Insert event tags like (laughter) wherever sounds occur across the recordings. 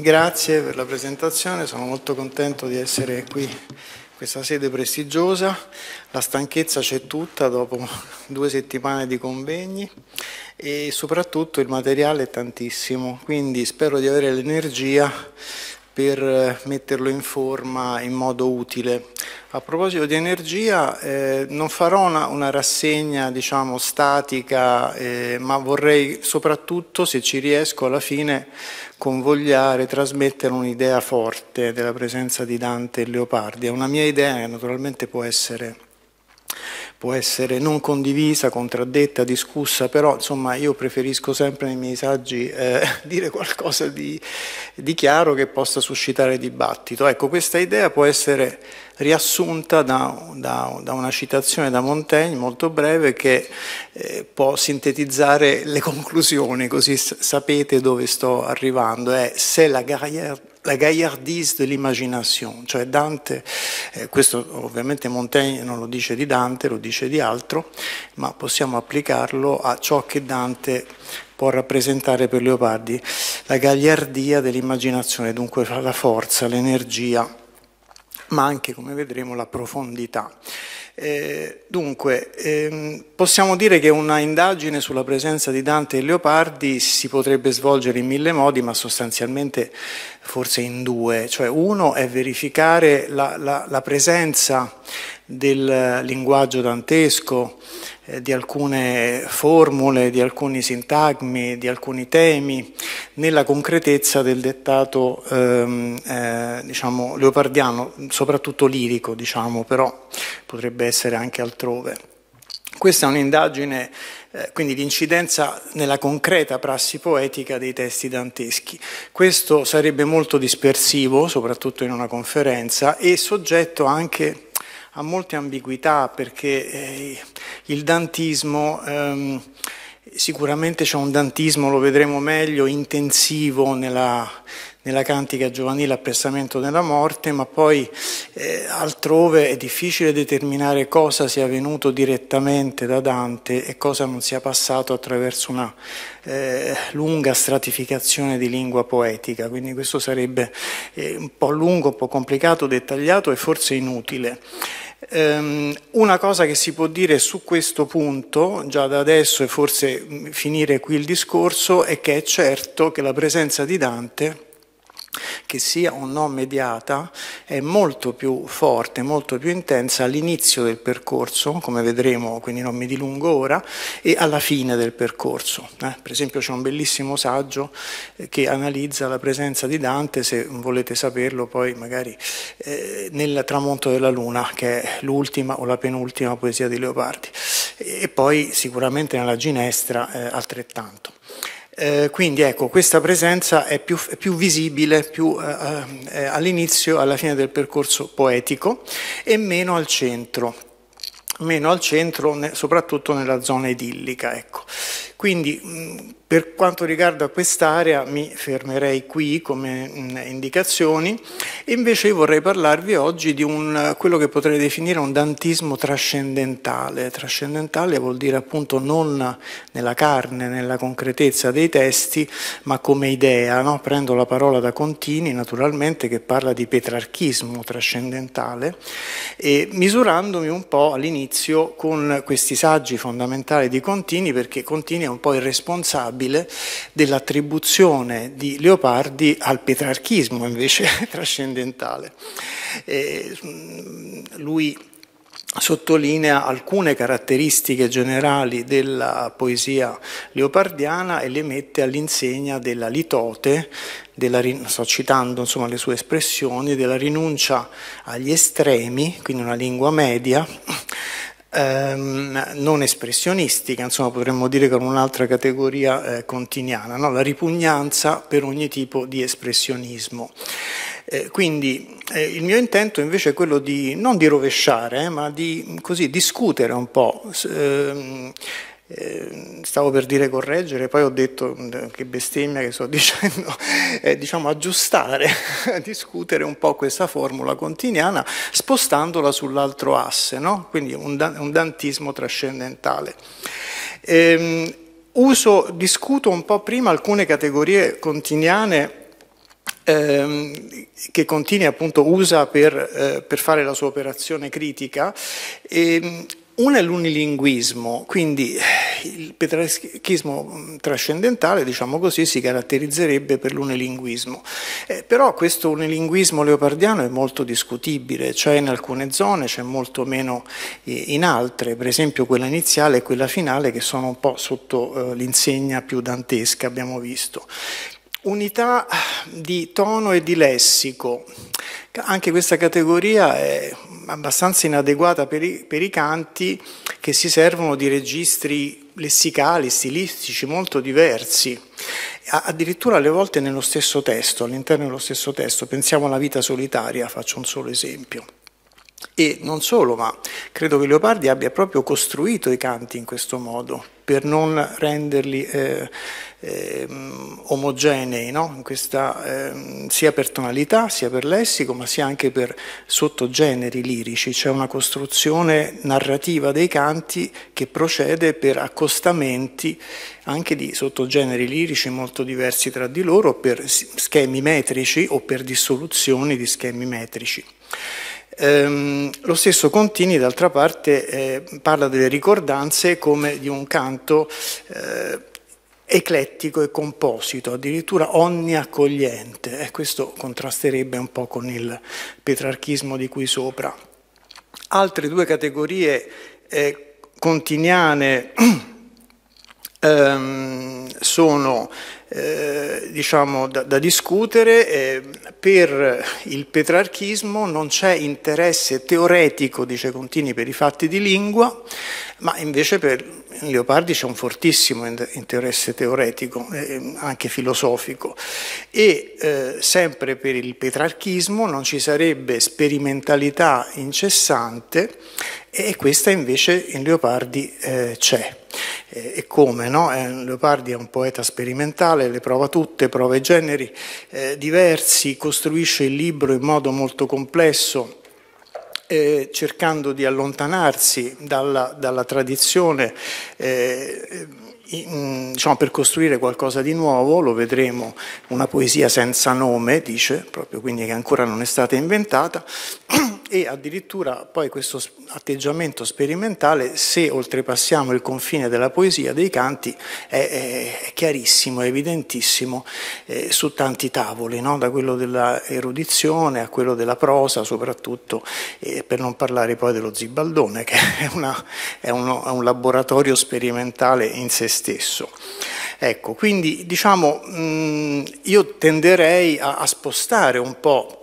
grazie per la presentazione, sono molto contento di essere qui in questa sede prestigiosa, la stanchezza c'è tutta dopo due settimane di convegni e soprattutto il materiale è tantissimo, quindi spero di avere l'energia per eh, metterlo in forma in modo utile. A proposito di energia, eh, non farò una, una rassegna diciamo, statica, eh, ma vorrei soprattutto, se ci riesco alla fine, convogliare, trasmettere un'idea forte della presenza di Dante e Leopardi. È una mia idea che naturalmente può essere può essere non condivisa, contraddetta, discussa, però insomma io preferisco sempre nei miei saggi eh, (laughs) dire qualcosa di, di chiaro che possa suscitare dibattito. Ecco, questa idea può essere riassunta da, da, da una citazione da Montaigne molto breve che eh, può sintetizzare le conclusioni, così sapete dove sto arrivando. È se la Gaillard la gaillardise de l'imagination, cioè Dante, eh, questo ovviamente Montaigne non lo dice di Dante, lo dice di altro, ma possiamo applicarlo a ciò che Dante può rappresentare per Leopardi, la gagliardia dell'immaginazione, dunque la forza, l'energia ma anche, come vedremo, la profondità. Eh, dunque, ehm, possiamo dire che una indagine sulla presenza di Dante e Leopardi si potrebbe svolgere in mille modi, ma sostanzialmente forse in due. Cioè, uno è verificare la, la, la presenza del linguaggio dantesco, eh, di alcune formule, di alcuni sintagmi, di alcuni temi, nella concretezza del dettato ehm, eh, diciamo, leopardiano, soprattutto lirico, diciamo, però potrebbe essere anche altrove. Questa è un'indagine eh, quindi l'incidenza nella concreta prassi poetica dei testi danteschi. Questo sarebbe molto dispersivo, soprattutto in una conferenza, e soggetto anche ha molte ambiguità perché eh, il dantismo... Ehm, Sicuramente c'è un dantismo, lo vedremo meglio, intensivo nella, nella cantica giovanile appressamento della morte, ma poi eh, altrove è difficile determinare cosa sia venuto direttamente da Dante e cosa non sia passato attraverso una eh, lunga stratificazione di lingua poetica, quindi questo sarebbe eh, un po' lungo, un po' complicato, dettagliato e forse inutile. Ehm, una cosa che si può dire su questo punto, già da adesso e forse mm, finire qui il discorso, è che è certo che la presenza di Dante che sia o no mediata, è molto più forte, molto più intensa all'inizio del percorso, come vedremo, quindi non mi dilungo ora, e alla fine del percorso. Eh, per esempio c'è un bellissimo saggio eh, che analizza la presenza di Dante, se volete saperlo poi magari, eh, nel tramonto della luna, che è l'ultima o la penultima poesia di Leopardi, e poi sicuramente nella ginestra eh, altrettanto. Eh, quindi ecco, questa presenza è più, è più visibile più, eh, eh, eh all'inizio, alla fine del percorso poetico e meno al centro, meno al centro soprattutto nella zona idillica. Ecco. Quindi, per quanto riguarda quest'area mi fermerei qui come mm, indicazioni e invece vorrei parlarvi oggi di un, quello che potrei definire un dantismo trascendentale. Trascendentale vuol dire appunto non nella carne, nella concretezza dei testi, ma come idea. No? Prendo la parola da Contini, naturalmente, che parla di petrarchismo trascendentale e misurandomi un po' all'inizio con questi saggi fondamentali di Contini perché Contini è un po' il responsabile inevitabile dell'attribuzione di Leopardi al petrarchismo invece (laughs) trascendentale. Eh, lui sottolinea alcune caratteristiche generali della poesia leopardiana e le mette all'insegna della litote, della, sto citando insomma, le sue espressioni, della rinuncia agli estremi, quindi una lingua media, ehm, non espressionistica, insomma potremmo dire che è un'altra categoria eh, continiana, no? la ripugnanza per ogni tipo di espressionismo. Eh, quindi eh, il mio intento invece è quello di non di rovesciare, eh, ma di così, discutere un po' ehm, eh, stavo per dire correggere, poi ho detto mm, che bestemmia che sto (laughs) dicendo, eh, diciamo aggiustare, (laughs) discutere un po' questa formula continiana spostandola sull'altro asse, no? quindi un, un, dantismo trascendentale. Ehm, uso, discuto un po' prima alcune categorie continiane ehm, che Contini appunto usa per, eh, per, fare la sua operazione critica e ehm, un è l'unilinguismo, quindi eh, il petrarchismo mm, trascendentale, diciamo così, si caratterizzerebbe per l'unilinguismo. Eh, però questo unilinguismo leopardiano è molto discutibile, c'è cioè in alcune zone, c'è molto meno eh, in altre, per esempio quella iniziale e quella finale che sono un po' sotto eh, l'insegna più dantesca, abbiamo visto. Unità di tono e di lessico. Anche questa categoria è abbastanza inadeguata per i, per i canti che si servono di registri lessicali, stilistici molto diversi addirittura alle volte nello stesso testo, all'interno dello stesso testo, pensiamo alla vita solitaria, faccio un solo esempio. E non solo, ma credo che Leopardi abbia proprio costruito i canti in questo modo per non renderli eh, eh, omogenei, no? Questa, eh, sia per tonalità, sia per lessico, ma sia anche per sottogeneri lirici. C'è una costruzione narrativa dei canti che procede per accostamenti anche di sottogeneri lirici molto diversi tra di loro, per schemi metrici o per dissoluzioni di schemi metrici. Ehm, lo stesso Contini, d'altra parte, eh, parla delle ricordanze come di un canto eh, eclettico e composito, addirittura onniaccogliente, e questo contrasterebbe un po' con il petrarchismo di qui sopra. Altre due categorie eh, continiane (clears throat) ehm, sono eh, diciamo, da, da discutere. Eh, per il petrarchismo non c'è interesse teoretico, dice Contini, per i fatti di lingua, ma invece per Leopardi c'è un fortissimo interesse teoretico, eh, anche filosofico. E eh, sempre per il petrarchismo non ci sarebbe sperimentalità incessante e questa invece in Leopardi eh, c'è. E come? No? Eh, Leopardi è un poeta sperimentale, le prova tutte, prova i generi eh, diversi, costruisce il libro in modo molto complesso, eh, cercando di allontanarsi dalla, dalla tradizione. Eh, in, diciamo, per costruire qualcosa di nuovo, lo vedremo, una poesia senza nome, dice, proprio quindi che ancora non è stata inventata, (clears throat) e addirittura poi questo atteggiamento sperimentale, se oltrepassiamo il confine della poesia dei canti, è, è chiarissimo, è evidentissimo eh, su tanti tavoli, no? da quello dell'erudizione a quello della prosa soprattutto, eh, per non parlare poi dello zibaldone, che è, una, è, uno, è un laboratorio sperimentale in sé stesso. Ecco, quindi diciamo, mh, mm, io tenderei a, a spostare un po'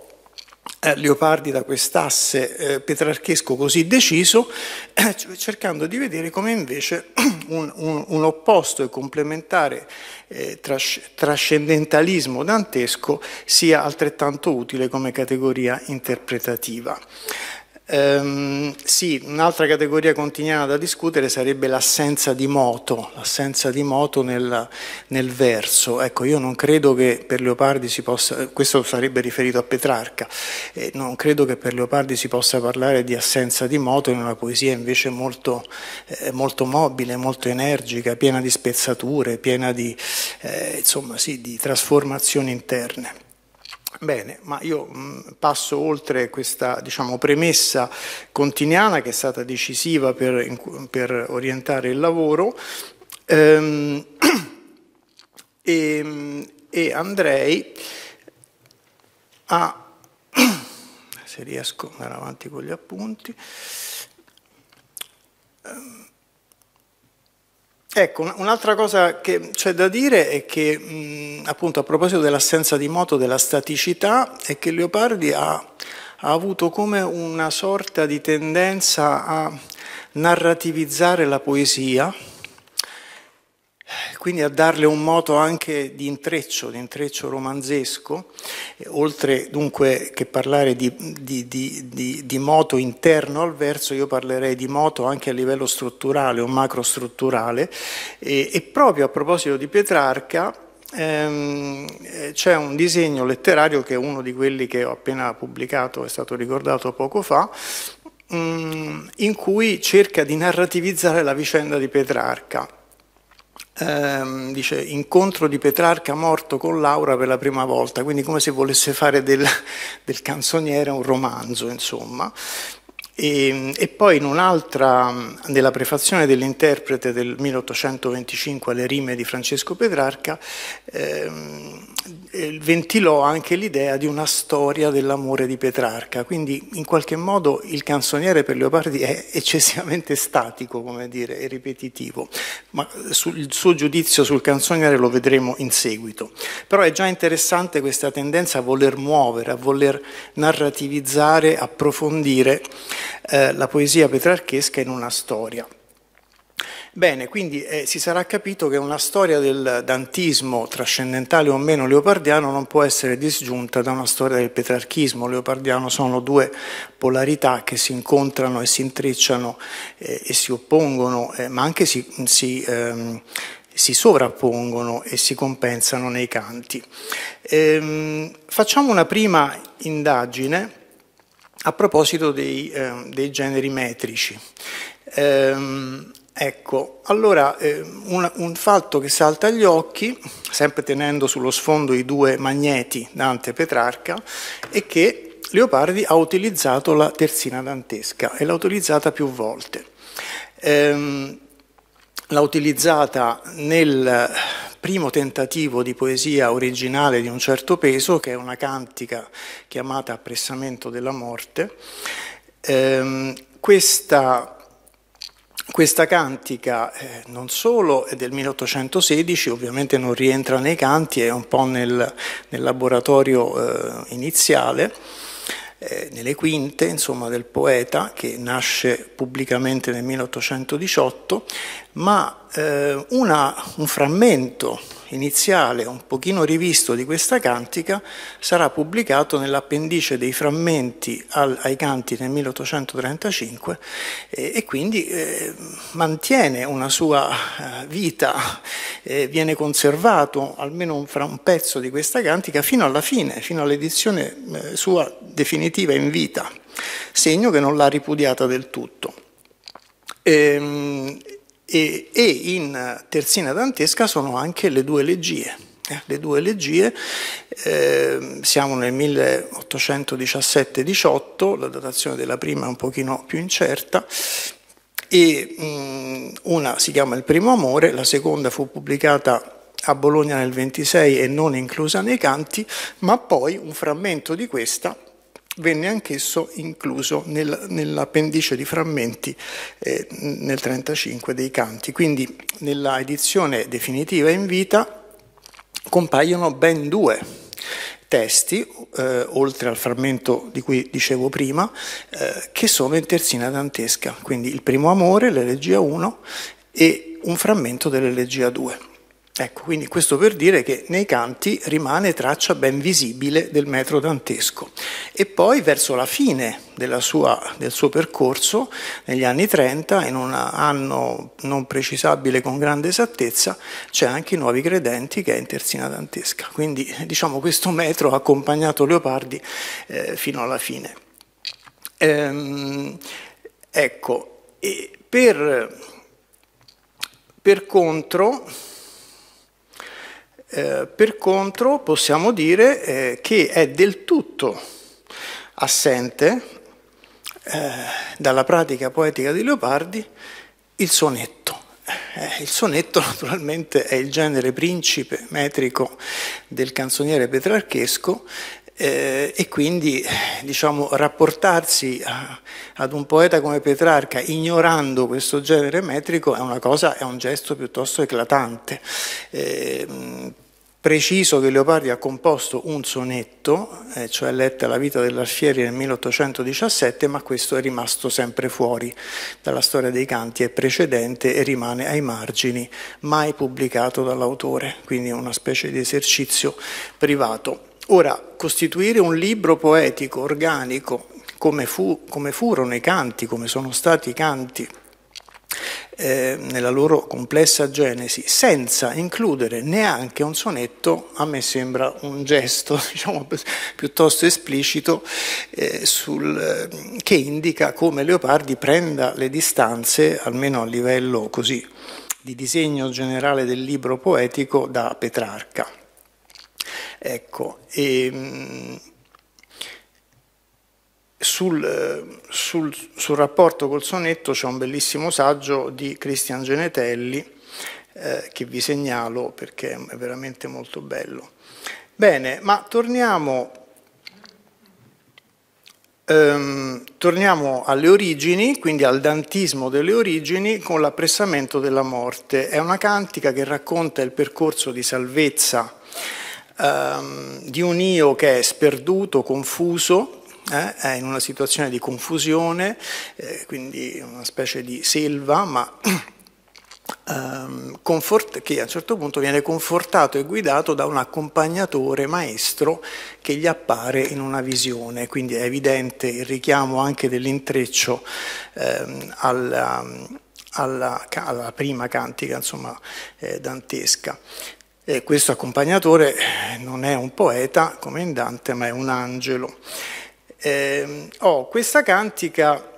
Eh, Leopardi da quest'asse eh, petrarchesco così deciso, eh, cercando di vedere come invece (clears throat) un, un, un opposto e complementare eh, tras trascendentalismo dantesco sia altrettanto utile come categoria interpretativa. Um, sì, un'altra categoria continiana da discutere sarebbe l'assenza di moto, l'assenza di moto nel, nel, verso. Ecco, io non credo che per Leopardi si possa, questo sarebbe riferito a Petrarca, eh, non credo che per Leopardi si possa parlare di assenza di moto in una poesia invece molto, eh, molto mobile, molto energica, piena di spezzature, piena di, eh, insomma, sì, di trasformazioni interne. Bene, ma io mm, passo oltre questa diciamo, premessa continiana che è stata decisiva per, per orientare il lavoro e, ehm, (clears throat) ehm, e, andrei a, (clears throat) se riesco andare avanti con gli appunti, ehm, Ecco, un'altra cosa che c'è da dire è che, mh, appunto, a proposito dell'assenza di moto, della staticità, è che Leopardi ha, ha avuto come una sorta di tendenza a narrativizzare la poesia, quindi a darle un moto anche di intreccio, di intreccio romanzesco, eh, oltre dunque che parlare di, di, di, di, moto interno al verso, io parlerei di moto anche a livello strutturale o macrostrutturale e, e proprio a proposito di Petrarca ehm, eh, c'è un disegno letterario che è uno di quelli che ho appena pubblicato, è stato ricordato poco fa, mh, mm, in cui cerca di narrativizzare la vicenda di Petrarca ehm, dice incontro di Petrarca morto con Laura per la prima volta, quindi come se volesse fare del, (laughs) del canzoniere un romanzo, insomma. E, ehm, e poi in un'altra, nella prefazione dell'interprete del 1825 alle rime di Francesco Petrarca, ehm, ventilò anche l'idea di una storia dell'amore di Petrarca, quindi in qualche modo il canzoniere per Leopardi è eccessivamente statico, come dire, e ripetitivo, ma il suo giudizio sul canzoniere lo vedremo in seguito. Però è già interessante questa tendenza a voler muovere, a voler narrativizzare, approfondire eh, la poesia petrarchesca in una storia. Bene, quindi eh, si sarà capito che una storia del dantismo, trascendentale o meno leopardiano, non può essere disgiunta da una storia del petrarchismo. Leopardiano sono due polarità che si incontrano e si intrecciano eh, e si oppongono, eh, ma anche si, si ehm, si sovrappongono e si compensano nei canti. Ehm, facciamo una prima indagine a proposito dei, eh, dei generi metrici. Ehm, Ecco, allora eh, un, un, fatto che salta agli occhi, sempre tenendo sullo sfondo i due magneti Dante e Petrarca, è che Leopardi ha utilizzato la terzina dantesca e l'ha utilizzata più volte. Ehm, l'ha utilizzata nel primo tentativo di poesia originale di un certo peso, che è una cantica chiamata Appressamento della morte. Ehm, questa questa cantica eh, non solo è del 1816, ovviamente non rientra nei canti, è un po' nel, nel laboratorio eh, iniziale, eh, nelle quinte insomma, del poeta che nasce pubblicamente nel 1818, ma eh, una, un frammento iniziale, un pochino rivisto di questa cantica, sarà pubblicato nell'appendice dei frammenti al, ai canti nel 1835 eh, e quindi eh, mantiene una sua eh, vita, eh, viene conservato almeno un, un, pezzo di questa cantica fino alla fine, fino all'edizione eh, sua definitiva in vita, segno che non l'ha ripudiata del tutto. Ehm, e, e in terzina dantesca sono anche le due legie. Eh, le due elegie, eh, siamo nel 1817-18, la datazione della prima è un pochino più incerta, e mh, mm, una si chiama Il primo amore, la seconda fu pubblicata a Bologna nel 26 e non inclusa nei canti, ma poi un frammento di questa venne anch'esso incluso nel, nell'appendice di frammenti eh, nel 35 dei canti. Quindi nella edizione definitiva in vita compaiono ben due testi, eh, oltre al frammento di cui dicevo prima, eh, che sono in terzina dantesca, quindi il primo amore, l'elegia 1 e un frammento dell'elegia 2. Ecco, quindi questo per dire che nei canti rimane traccia ben visibile del metro dantesco. E poi verso la fine sua, del suo percorso, negli anni 30, in un anno non precisabile con grande esattezza, c'è anche i Nuovi Credenti che è in terzina dantesca. Quindi diciamo questo metro ha accompagnato Leopardi eh, fino alla fine. Ehm, ecco, per, per contro... Eh, per contro possiamo dire eh, che è del tutto assente eh, dalla pratica poetica di Leopardi il sonetto. Eh, il sonetto (laughs) naturalmente è il genere principe metrico del canzoniere petrarchesco eh, e quindi diciamo, rapportarsi a, ad un poeta come Petrarca ignorando questo genere metrico è, cosa, è un gesto piuttosto eclatante. Eh, Preciso che Leopardi ha composto un sonetto, eh, cioè letta la vita dell'Alfieri nel 1817, ma questo è rimasto sempre fuori dalla storia dei canti, è precedente e rimane ai margini, mai pubblicato dall'autore, quindi una specie di esercizio privato. Ora, costituire un libro poetico, organico, come, fu, come furono i canti, come sono stati i canti, eh, nella loro complessa genesi, senza includere neanche un sonetto, a me sembra un gesto (laughs) diciamo, piuttosto esplicito, eh, sul, eh, che indica come Leopardi prenda le distanze, almeno a livello così, di disegno generale del libro poetico, da Petrarca. Ecco, e, ehm, sul, eh, sul, sul, rapporto col sonetto c'è un bellissimo saggio di Cristian Genetelli eh, che vi segnalo perché è veramente molto bello. Bene, ma torniamo, ehm, torniamo alle origini, quindi al dantismo delle origini con l'appressamento della morte. È una cantica che racconta il percorso di salvezza ehm, di un io che è sperduto, confuso, eh? è in una situazione di confusione, eh, quindi una specie di selva, ma (clears throat) ehm, confort- che a un certo punto viene confortato e guidato da un accompagnatore maestro che gli appare in una visione, quindi è evidente il richiamo anche dell'intreccio ehm, alla, alla, alla, prima cantica insomma, eh, dantesca. E questo accompagnatore non è un poeta come in Dante, ma è un angelo. Eh, oh, questa cantica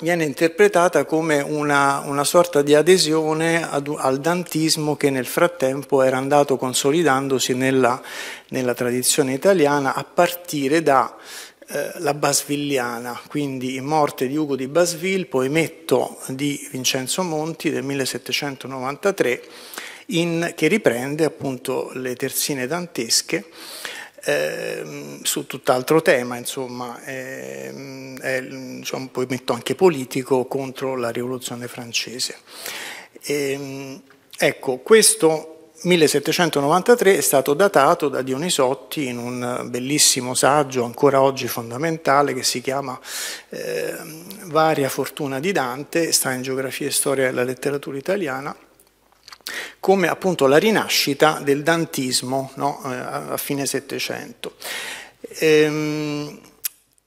viene interpretata come una, una sorta di adesione ad, al dantismo che nel frattempo era andato consolidandosi nella, nella tradizione italiana a partire da eh, la Basvigliana, quindi Morte di Ugo di Basville, poemetto di Vincenzo Monti del 1793, in, che riprende appunto le terzine dantesche eh, su tutt'altro tema, insomma, eh, è diciamo, un movimento anche politico contro la rivoluzione francese. E, ehm, ecco, questo 1793 è stato datato da Dionisotti in un bellissimo saggio, ancora oggi fondamentale, che si chiama eh, Varia fortuna di Dante, sta in Geografia e Storia della letteratura italiana, come appunto la rinascita del dantismo no? Eh, a fine Settecento. Ehm,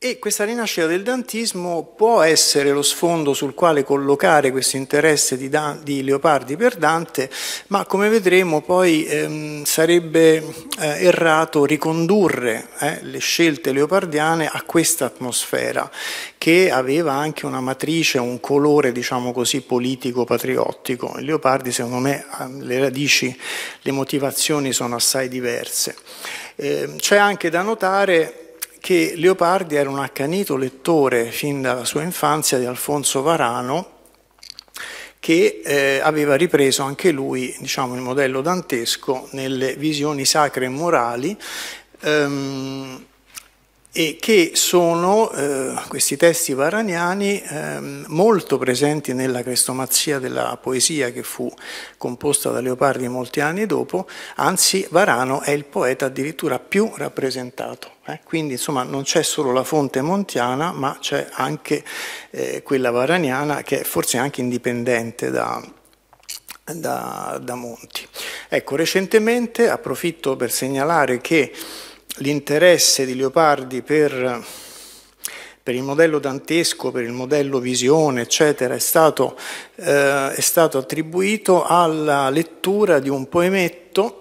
e questa rinascita del dantismo può essere lo sfondo sul quale collocare questo interesse di, Dan- di Leopardi per Dante, ma come vedremo poi ehm, sarebbe eh, errato ricondurre eh, le scelte leopardiane a questa atmosfera che aveva anche una matrice, un colore, diciamo così, politico-patriottico. In Leopardi, secondo me, le radici, le motivazioni sono assai diverse. Eh, c'è anche da notare che Leopardi era un accanito lettore fin dalla sua infanzia di Alfonso Varano che eh, aveva ripreso anche lui diciamo, il modello dantesco nelle visioni sacre e morali. Ehm, e che sono eh, questi testi varaniani eh, molto presenti nella crestomazia della poesia che fu composta da Leopardi molti anni dopo, anzi Varano è il poeta addirittura più rappresentato. Eh? Quindi insomma non c'è solo la fonte montiana, ma c'è anche eh, quella varaniana che è forse anche indipendente da, da, da Monti. Ecco, recentemente approfitto per segnalare che l'interesse di Leopardi per, per, il modello dantesco, per il modello visione, eccetera, è stato, eh, è stato attribuito alla lettura di un poemetto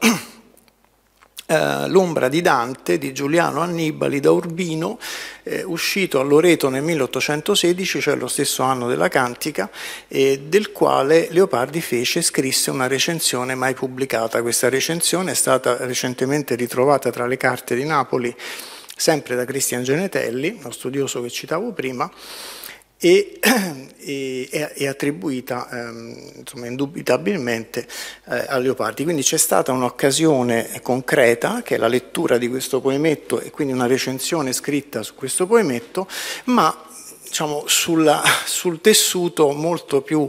eh, L'ombra di Dante di Giuliano Annibali da Urbino, eh, uscito a Loreto nel 1816, cioè lo stesso anno della Cantica, eh, del quale Leopardi fece e scrisse una recensione mai pubblicata. Questa recensione è stata recentemente ritrovata tra le carte di Napoli, sempre da Cristian Genetelli, lo studioso che citavo prima, (clears throat) e, e è attribuita ehm, insomma, indubitabilmente eh, a Leopardi. Quindi c'è stata un'occasione concreta, che è la lettura di questo poemetto e quindi una recensione scritta su questo poemetto, ma diciamo, sulla, sul tessuto molto più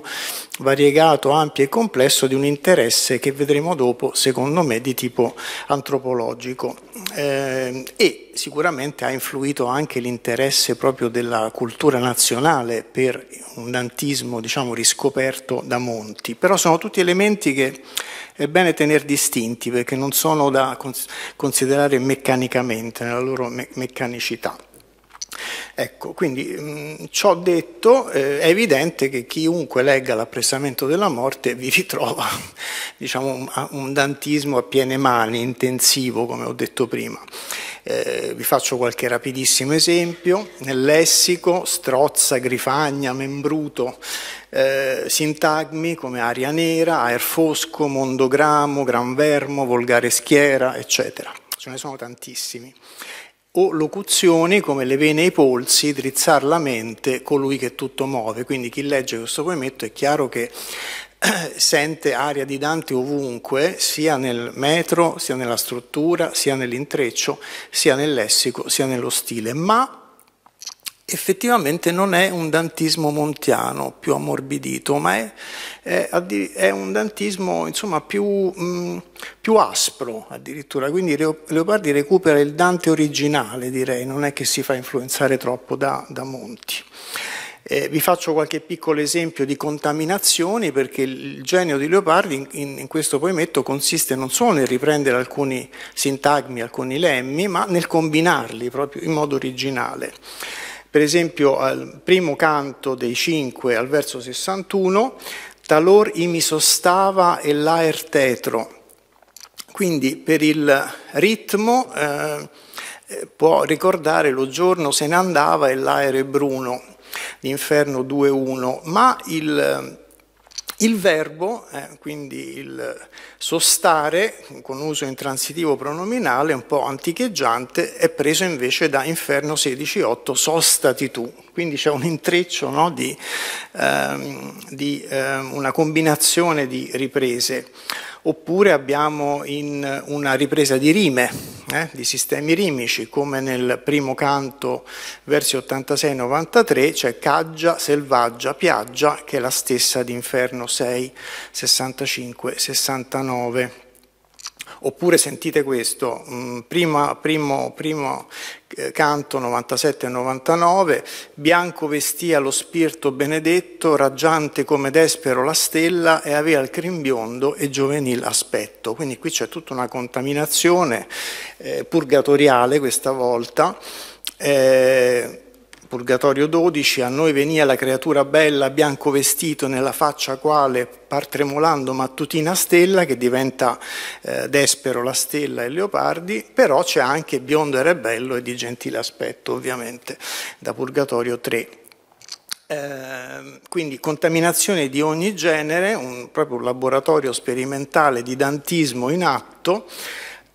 variegato, ampio e complesso di un interesse che vedremo dopo, secondo me, di tipo antropologico. Eh, e sicuramente ha influito anche l'interesse proprio della cultura nazionale per un antismo diciamo, riscoperto da Monti. Però sono tutti elementi che è bene tenere distinti perché non sono da considerare meccanicamente, nella loro me meccanicità. Ecco, quindi mh, mm, ciò detto eh, è evidente che chiunque legga l'apprezzamento della morte vi ritrova (laughs) diciamo, un, un, dantismo a piene mani, intensivo come ho detto prima. Eh, vi faccio qualche rapidissimo esempio. Nel lessico strozza, grifagna, membruto, eh, sintagmi come aria nera, aer fosco, mondogramo, gran vermo, volgare schiera, eccetera. Ce ne sono tantissimi o locuzioni come le vene e i polsi, drizzar la mente, colui che tutto muove. Quindi chi legge questo poemetto è chiaro che eh, sente aria di Dante ovunque, sia nel metro, sia nella struttura, sia nell'intreccio, sia nel lessico, sia nello stile, ma effettivamente non è un dantismo montiano più ammorbidito, ma è, è, è un dantismo insomma, più, mh, mm, più, aspro addirittura, quindi Leopardi recupera il Dante originale direi, non è che si fa influenzare troppo da, da Monti. Eh, vi faccio qualche piccolo esempio di contaminazioni perché il genio di Leopardi in, in, questo poemetto consiste non solo nel riprendere alcuni sintagmi, alcuni lemmi, ma nel combinarli proprio in modo originale. Per esempio al primo canto dei cinque al verso 61, talor imi sostava e laer tetro. Quindi per il ritmo eh, eh può ricordare lo giorno se ne andava e l'aere bruno, l'inferno 2.1, ma il il verbo, eh, quindi il sostare, con uso intransitivo pronominale, un po' anticheggiante, è preso invece da Inferno 16.8, sostati tu. Quindi c'è un intreccio no, di, ehm, di ehm, una combinazione di riprese oppure abbiamo una ripresa di rime, eh, di sistemi rimici, come nel primo canto, versi 86-93, cioè Caggia, Selvaggia, Piaggia, che è la stessa di Inferno 6, 65-69. Oppure sentite questo, mm, prima, primo, primo eh, canto 97-99, bianco vestia lo spirito benedetto, raggiante come d'espero la stella e aveva il crin biondo e giovenil aspetto. Quindi qui c'è tutta una contaminazione eh, purgatoriale questa volta. Eh, Purgatorio 12, a noi venia la creatura bella, bianco vestito, nella faccia quale par tremolando mattutina stella, che diventa eh, Despero la stella e Leopardi, però c'è anche biondo e rebello e di gentile aspetto, ovviamente, da Purgatorio 3. Ehm, quindi contaminazione di ogni genere, un, proprio un laboratorio sperimentale di dantismo in atto,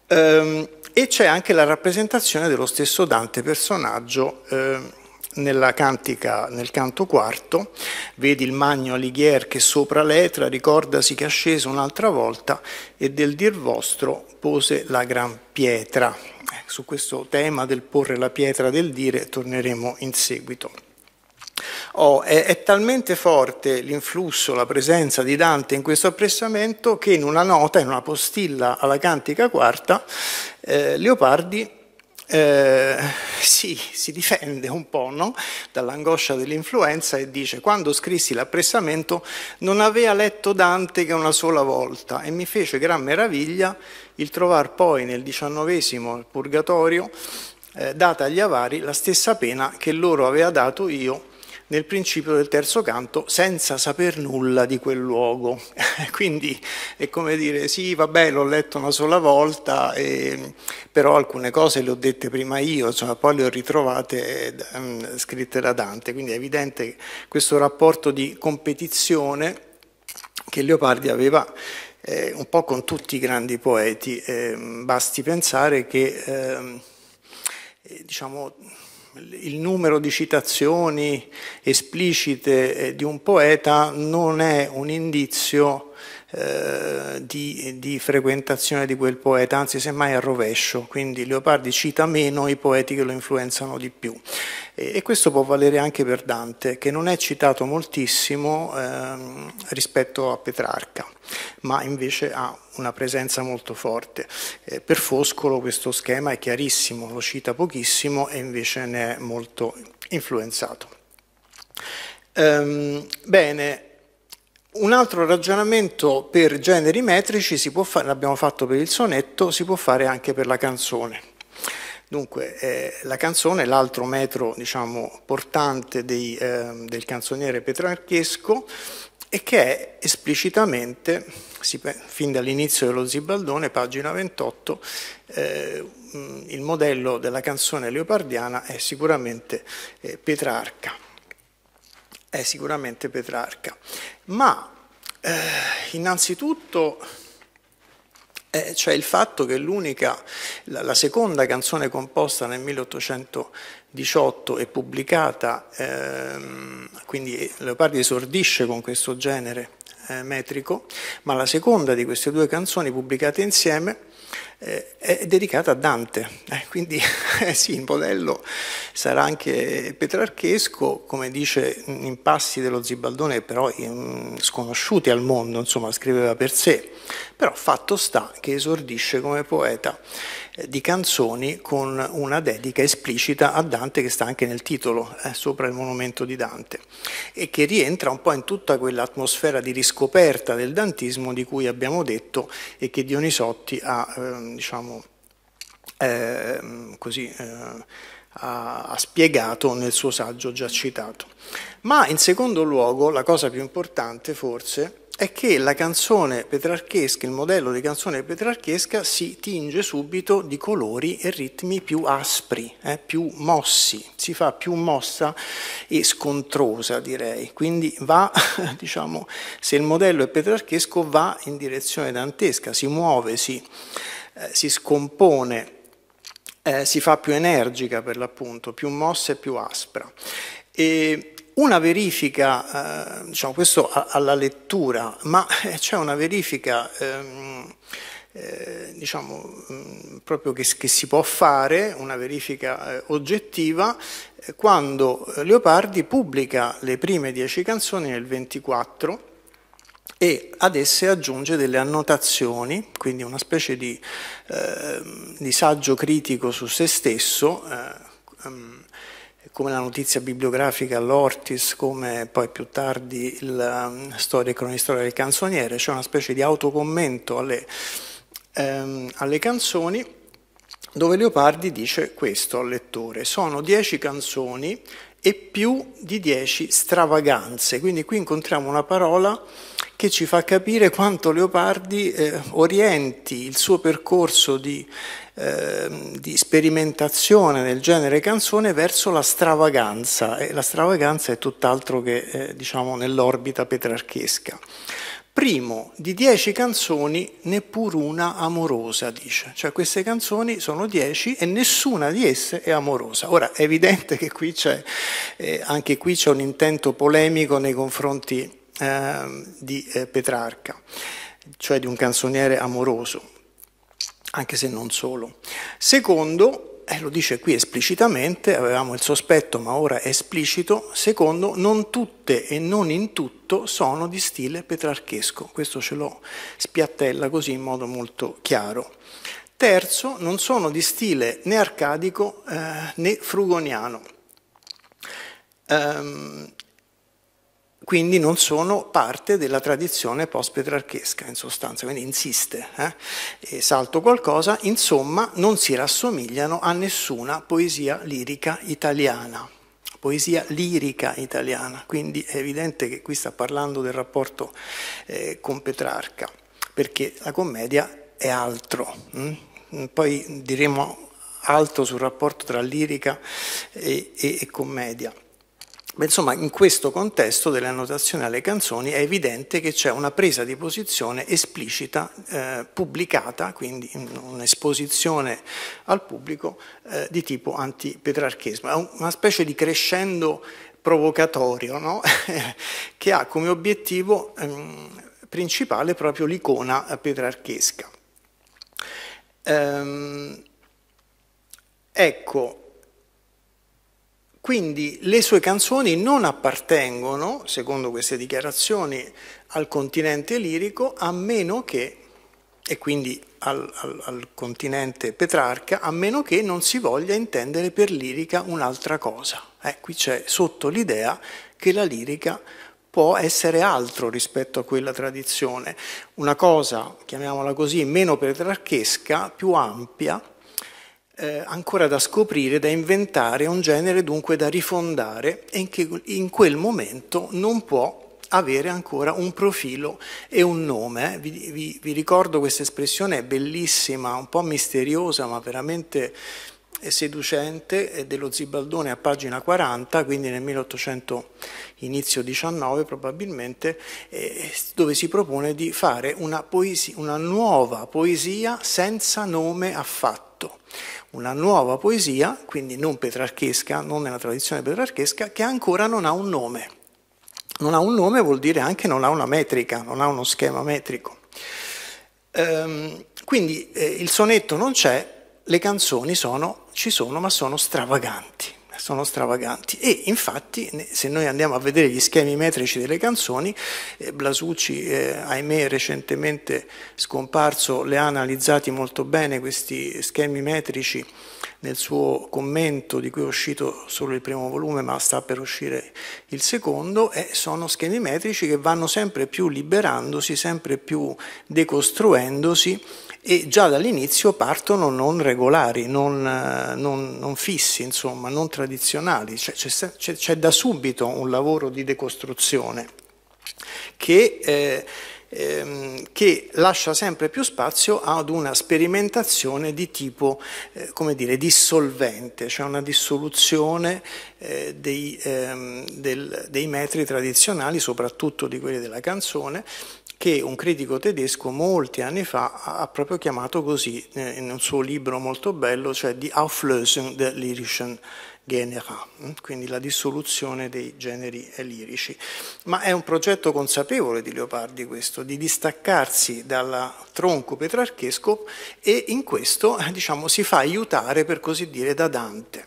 ehm, e c'è anche la rappresentazione dello stesso Dante personaggio eh, nella cantica, nel canto quarto, vedi il magno Alighier che sopra l'etra ricordasi che è un'altra volta e del dir vostro pose la gran pietra. Eh, su questo tema del porre la pietra del dire torneremo in seguito. Oh, è, è, talmente forte l'influsso, la presenza di Dante in questo appressamento che in una nota, in una postilla alla cantica quarta, eh, Leopardi eh, si, si, difende un po' no? dall'angoscia dell'influenza e dice quando scrissi l'appressamento non aveva letto Dante che una sola volta e mi fece gran meraviglia il trovar poi nel diciannovesimo il purgatorio eh, data agli avari la stessa pena che loro aveva dato io nel principio del terzo canto senza saper nulla di quel luogo. (laughs) Quindi è come dire, sì, vabbè, l'ho letto una sola volta, eh, però alcune cose le ho dette prima io, insomma, poi le ho ritrovate eh, scritte da Dante. Quindi è evidente questo rapporto di competizione che Leopardi aveva eh, un po' con tutti i grandi poeti. Ehm, basti pensare che, ehm, eh, diciamo, il numero di citazioni esplicite eh, di un poeta non è un indizio di, di, frequentazione di quel poeta, anzi semmai a rovescio, quindi Leopardi cita meno i poeti che lo influenzano di più. E, e questo può valere anche per Dante, che non è citato moltissimo eh, rispetto a Petrarca, ma invece ha una presenza molto forte. Eh, per Foscolo questo schema è chiarissimo, lo cita pochissimo e invece ne è molto influenzato. Ehm, bene, un altro ragionamento per generi metrici si può fare, l'abbiamo fatto per il sonetto, si può fare anche per la canzone. Dunque, eh, la canzone è l'altro metro diciamo, portante dei, eh, del canzoniere petrarchesco e che è esplicitamente, fin dall'inizio dello Zibaldone, pagina 28, eh, il modello della canzone leopardiana è sicuramente eh, Petrarca è sicuramente Petrarca. Ma eh, innanzitutto eh, c'è il fatto che l'unica, la, la, seconda canzone composta nel 1818 e pubblicata, ehm, quindi Leopardi esordisce con questo genere eh, metrico, ma la seconda di queste due canzoni pubblicate insieme eh, è dedicata a Dante, eh, quindi (laughs) eh, sì, il modello sarà anche petrarchesco, come dice mm, in passi dello Zibaldone, però in, mm, sconosciuti al mondo, insomma, scriveva per sé, però fatto sta che esordisce come poeta eh, di canzoni con una dedica esplicita a Dante che sta anche nel titolo, eh, sopra il monumento di Dante, e che rientra un po' in tutta quell'atmosfera di riscoperta del dantismo di cui abbiamo detto e che Dionisotti ha, ehm, diciamo, ehm, eh, diciamo, eh, così, ha, ha spiegato nel suo saggio già citato. Ma in secondo luogo, la cosa più importante forse, è che la canzone petrarchesca, il modello di canzone petrarchesca si tinge subito di colori e ritmi più aspri, eh, più mossi, si fa più mossa e scontrosa direi, quindi va, (laughs) diciamo, se il modello è petrarchesco va in direzione dantesca, si muove, si, eh, si scompone, eh, si fa più energica per l'appunto, più mossa e più aspra. E una verifica, eh, diciamo questo alla lettura, ma eh, c'è una verifica ehm, eh, diciamo, mm, proprio che, che, si può fare, una verifica eh, oggettiva, eh, quando eh, Leopardi pubblica le prime dieci canzoni nel 24 e ad esse aggiunge delle annotazioni, quindi una specie di, ehm, di saggio critico su se stesso, ehm, come la notizia bibliografica all'Ortis, come poi più tardi il um, storia e cronistoria del canzoniere, c'è cioè una specie di autocommento alle, um, alle canzoni dove Leopardi dice questo al lettore, sono dieci canzoni e più di dieci stravaganze, quindi qui incontriamo una parola che ci fa capire quanto Leopardi eh, orienti il suo percorso di, eh, di, sperimentazione del genere canzone verso la stravaganza, e la stravaganza è tutt'altro che eh, diciamo, nell'orbita petrarchesca. Primo, di dieci canzoni neppur una amorosa, dice. Cioè queste canzoni sono dieci e nessuna di esse è amorosa. Ora, è evidente che qui eh, anche qui c'è un intento polemico nei confronti Ehm, di eh, Petrarca, cioè di un canzoniere amoroso, anche se non solo. Secondo, e eh, lo dice qui esplicitamente, avevamo il sospetto ma ora è esplicito, secondo, non tutte e non in tutto sono di stile petrarchesco, questo ce lo spiattella così in modo molto chiaro. Terzo, non sono di stile né arcadico eh, né frugoniano. Um, quindi non sono parte della tradizione post-petrarchesca in sostanza, quindi insiste, eh? salto qualcosa, insomma non si rassomigliano a nessuna poesia lirica italiana poesia lirica italiana, quindi è evidente che qui sta parlando del rapporto eh, con Petrarca, perché la commedia è altro. Hm? Poi diremo altro sul rapporto tra lirica e, e, e commedia. Beh, insomma, in questo contesto delle annotazioni alle canzoni è evidente che c'è una presa di posizione esplicita, eh, pubblicata, quindi un'esposizione al pubblico eh, di tipo antipetrarchesmo. È una specie di crescendo provocatorio no? (laughs) che ha come obiettivo ehm, principale proprio l'icona petrarchesca. Ehm, ecco, quindi le sue canzoni non appartengono, secondo queste dichiarazioni, al continente lirico, a meno che, e quindi al, al, al continente Petrarca, a meno che non si voglia intendere per lirica un'altra cosa. Eh, qui c'è sotto l'idea che la lirica può essere altro rispetto a quella tradizione, una cosa, chiamiamola così, meno petrarchesca, più ampia, eh, ancora da scoprire, da inventare, un genere dunque da rifondare e in che in quel momento non può avere ancora un profilo e un nome. Eh. Vi, vi, vi ricordo questa espressione, è bellissima, un po' misteriosa, ma veramente e seducente dello Zibaldone a pagina 40, quindi nel 1800 inizio 19 probabilmente, eh, dove si propone di fare una, poesia, una nuova poesia senza nome affatto. Una nuova poesia, quindi non petrarchesca, non nella tradizione petrarchesca, che ancora non ha un nome. Non ha un nome vuol dire anche non ha una metrica, non ha uno schema metrico. Ehm, quindi eh, il sonetto non c'è, le canzoni sono, ci sono, ma sono stravaganti. Sono stravaganti. E infatti, se noi andiamo a vedere gli schemi metrici delle canzoni, eh, Blasucci, eh, ahimè, recentemente scomparso, le ha analizzati molto bene questi schemi metrici nel suo commento di cui è uscito solo il primo volume ma sta per uscire il secondo e sono schemi metrici che vanno sempre più liberandosi, sempre più decostruendosi e già dall'inizio partono non regolari, non, eh, non, non fissi, insomma, non tradizionali. Cioè, c'è, da subito un lavoro di decostruzione che... Eh, ehm, che lascia sempre più spazio ad una sperimentazione di tipo, eh, come dire, dissolvente, cioè una dissoluzione eh, dei, ehm, del, dei metri tradizionali, soprattutto di quelli della canzone, che un critico tedesco molti anni fa ha proprio chiamato così eh, in un suo libro molto bello, cioè Die Auflösung der lyrischen Genera, mm? quindi la dissoluzione dei generi lirici. Ma è un progetto consapevole di Leopardi questo, di distaccarsi dal tronco petrarchesco e in questo eh, diciamo, si fa aiutare, per così dire, da Dante.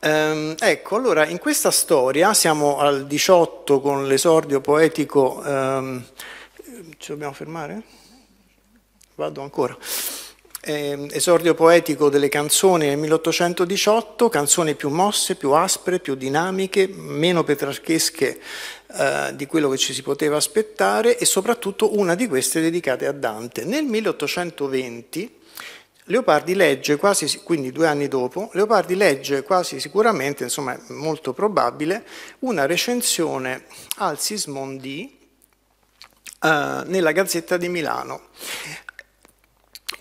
Um, ecco, allora in questa storia siamo al 18 con l'esordio poetico. Um, ci dobbiamo fermare? Vado ancora. Um, esordio poetico delle canzoni nel 1818, canzoni più mosse, più aspre, più dinamiche, meno petrarchesche uh, di quello che ci si poteva aspettare e soprattutto una di queste dedicata a Dante. Nel 1820 Leopardi legge quasi, quindi due anni dopo, Leopardi legge quasi sicuramente, insomma è molto probabile, una recensione al Sismondi eh, nella Gazzetta di Milano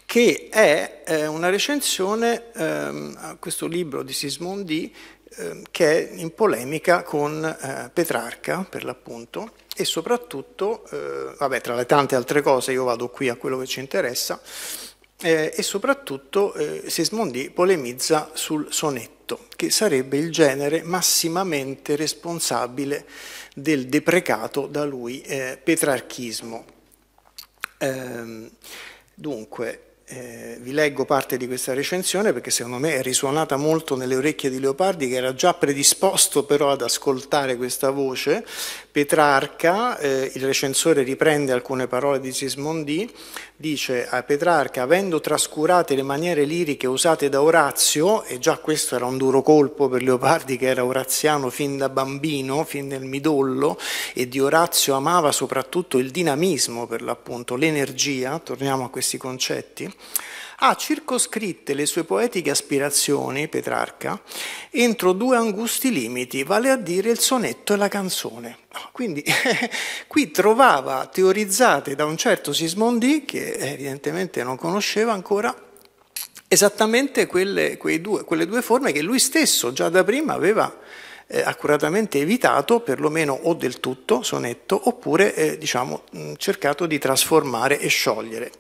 che è eh, una recensione ehm, a questo libro di Sismondi ehm, che è in polemica con eh, Petrarca, per l'appunto, e soprattutto, eh, vabbè, tra le tante altre cose, io vado qui a quello che ci interessa, eh, e soprattutto eh, Sismondi polemizza sul sonetto, che sarebbe il genere massimamente responsabile del deprecato da lui eh, petrarchismo. Ehm, dunque, eh, vi leggo parte di questa recensione perché secondo me è risuonata molto nelle orecchie di Leopardi che era già predisposto però ad ascoltare questa voce Petrarca, eh, il recensore riprende alcune parole di Sismondi, dice a Petrarca, avendo trascurate le maniere liriche usate da Orazio, e già questo era un duro colpo per Leopardi che era oraziano fin da bambino, fin nel midollo, e di Orazio amava soprattutto il dinamismo per l'appunto, l'energia, torniamo a questi concetti, ha circoscritte le sue poetiche aspirazioni, Petrarca, entro due angusti limiti, vale a dire il sonetto e la canzone. Ah, quindi (laughs) qui trovava teorizzate da un certo Sismondi, che evidentemente non conosceva ancora, esattamente quelle, due, quelle due forme che lui stesso già da prima aveva eh, accuratamente evitato, perlomeno o del tutto sonetto, oppure eh, diciamo, cercato di trasformare e sciogliere.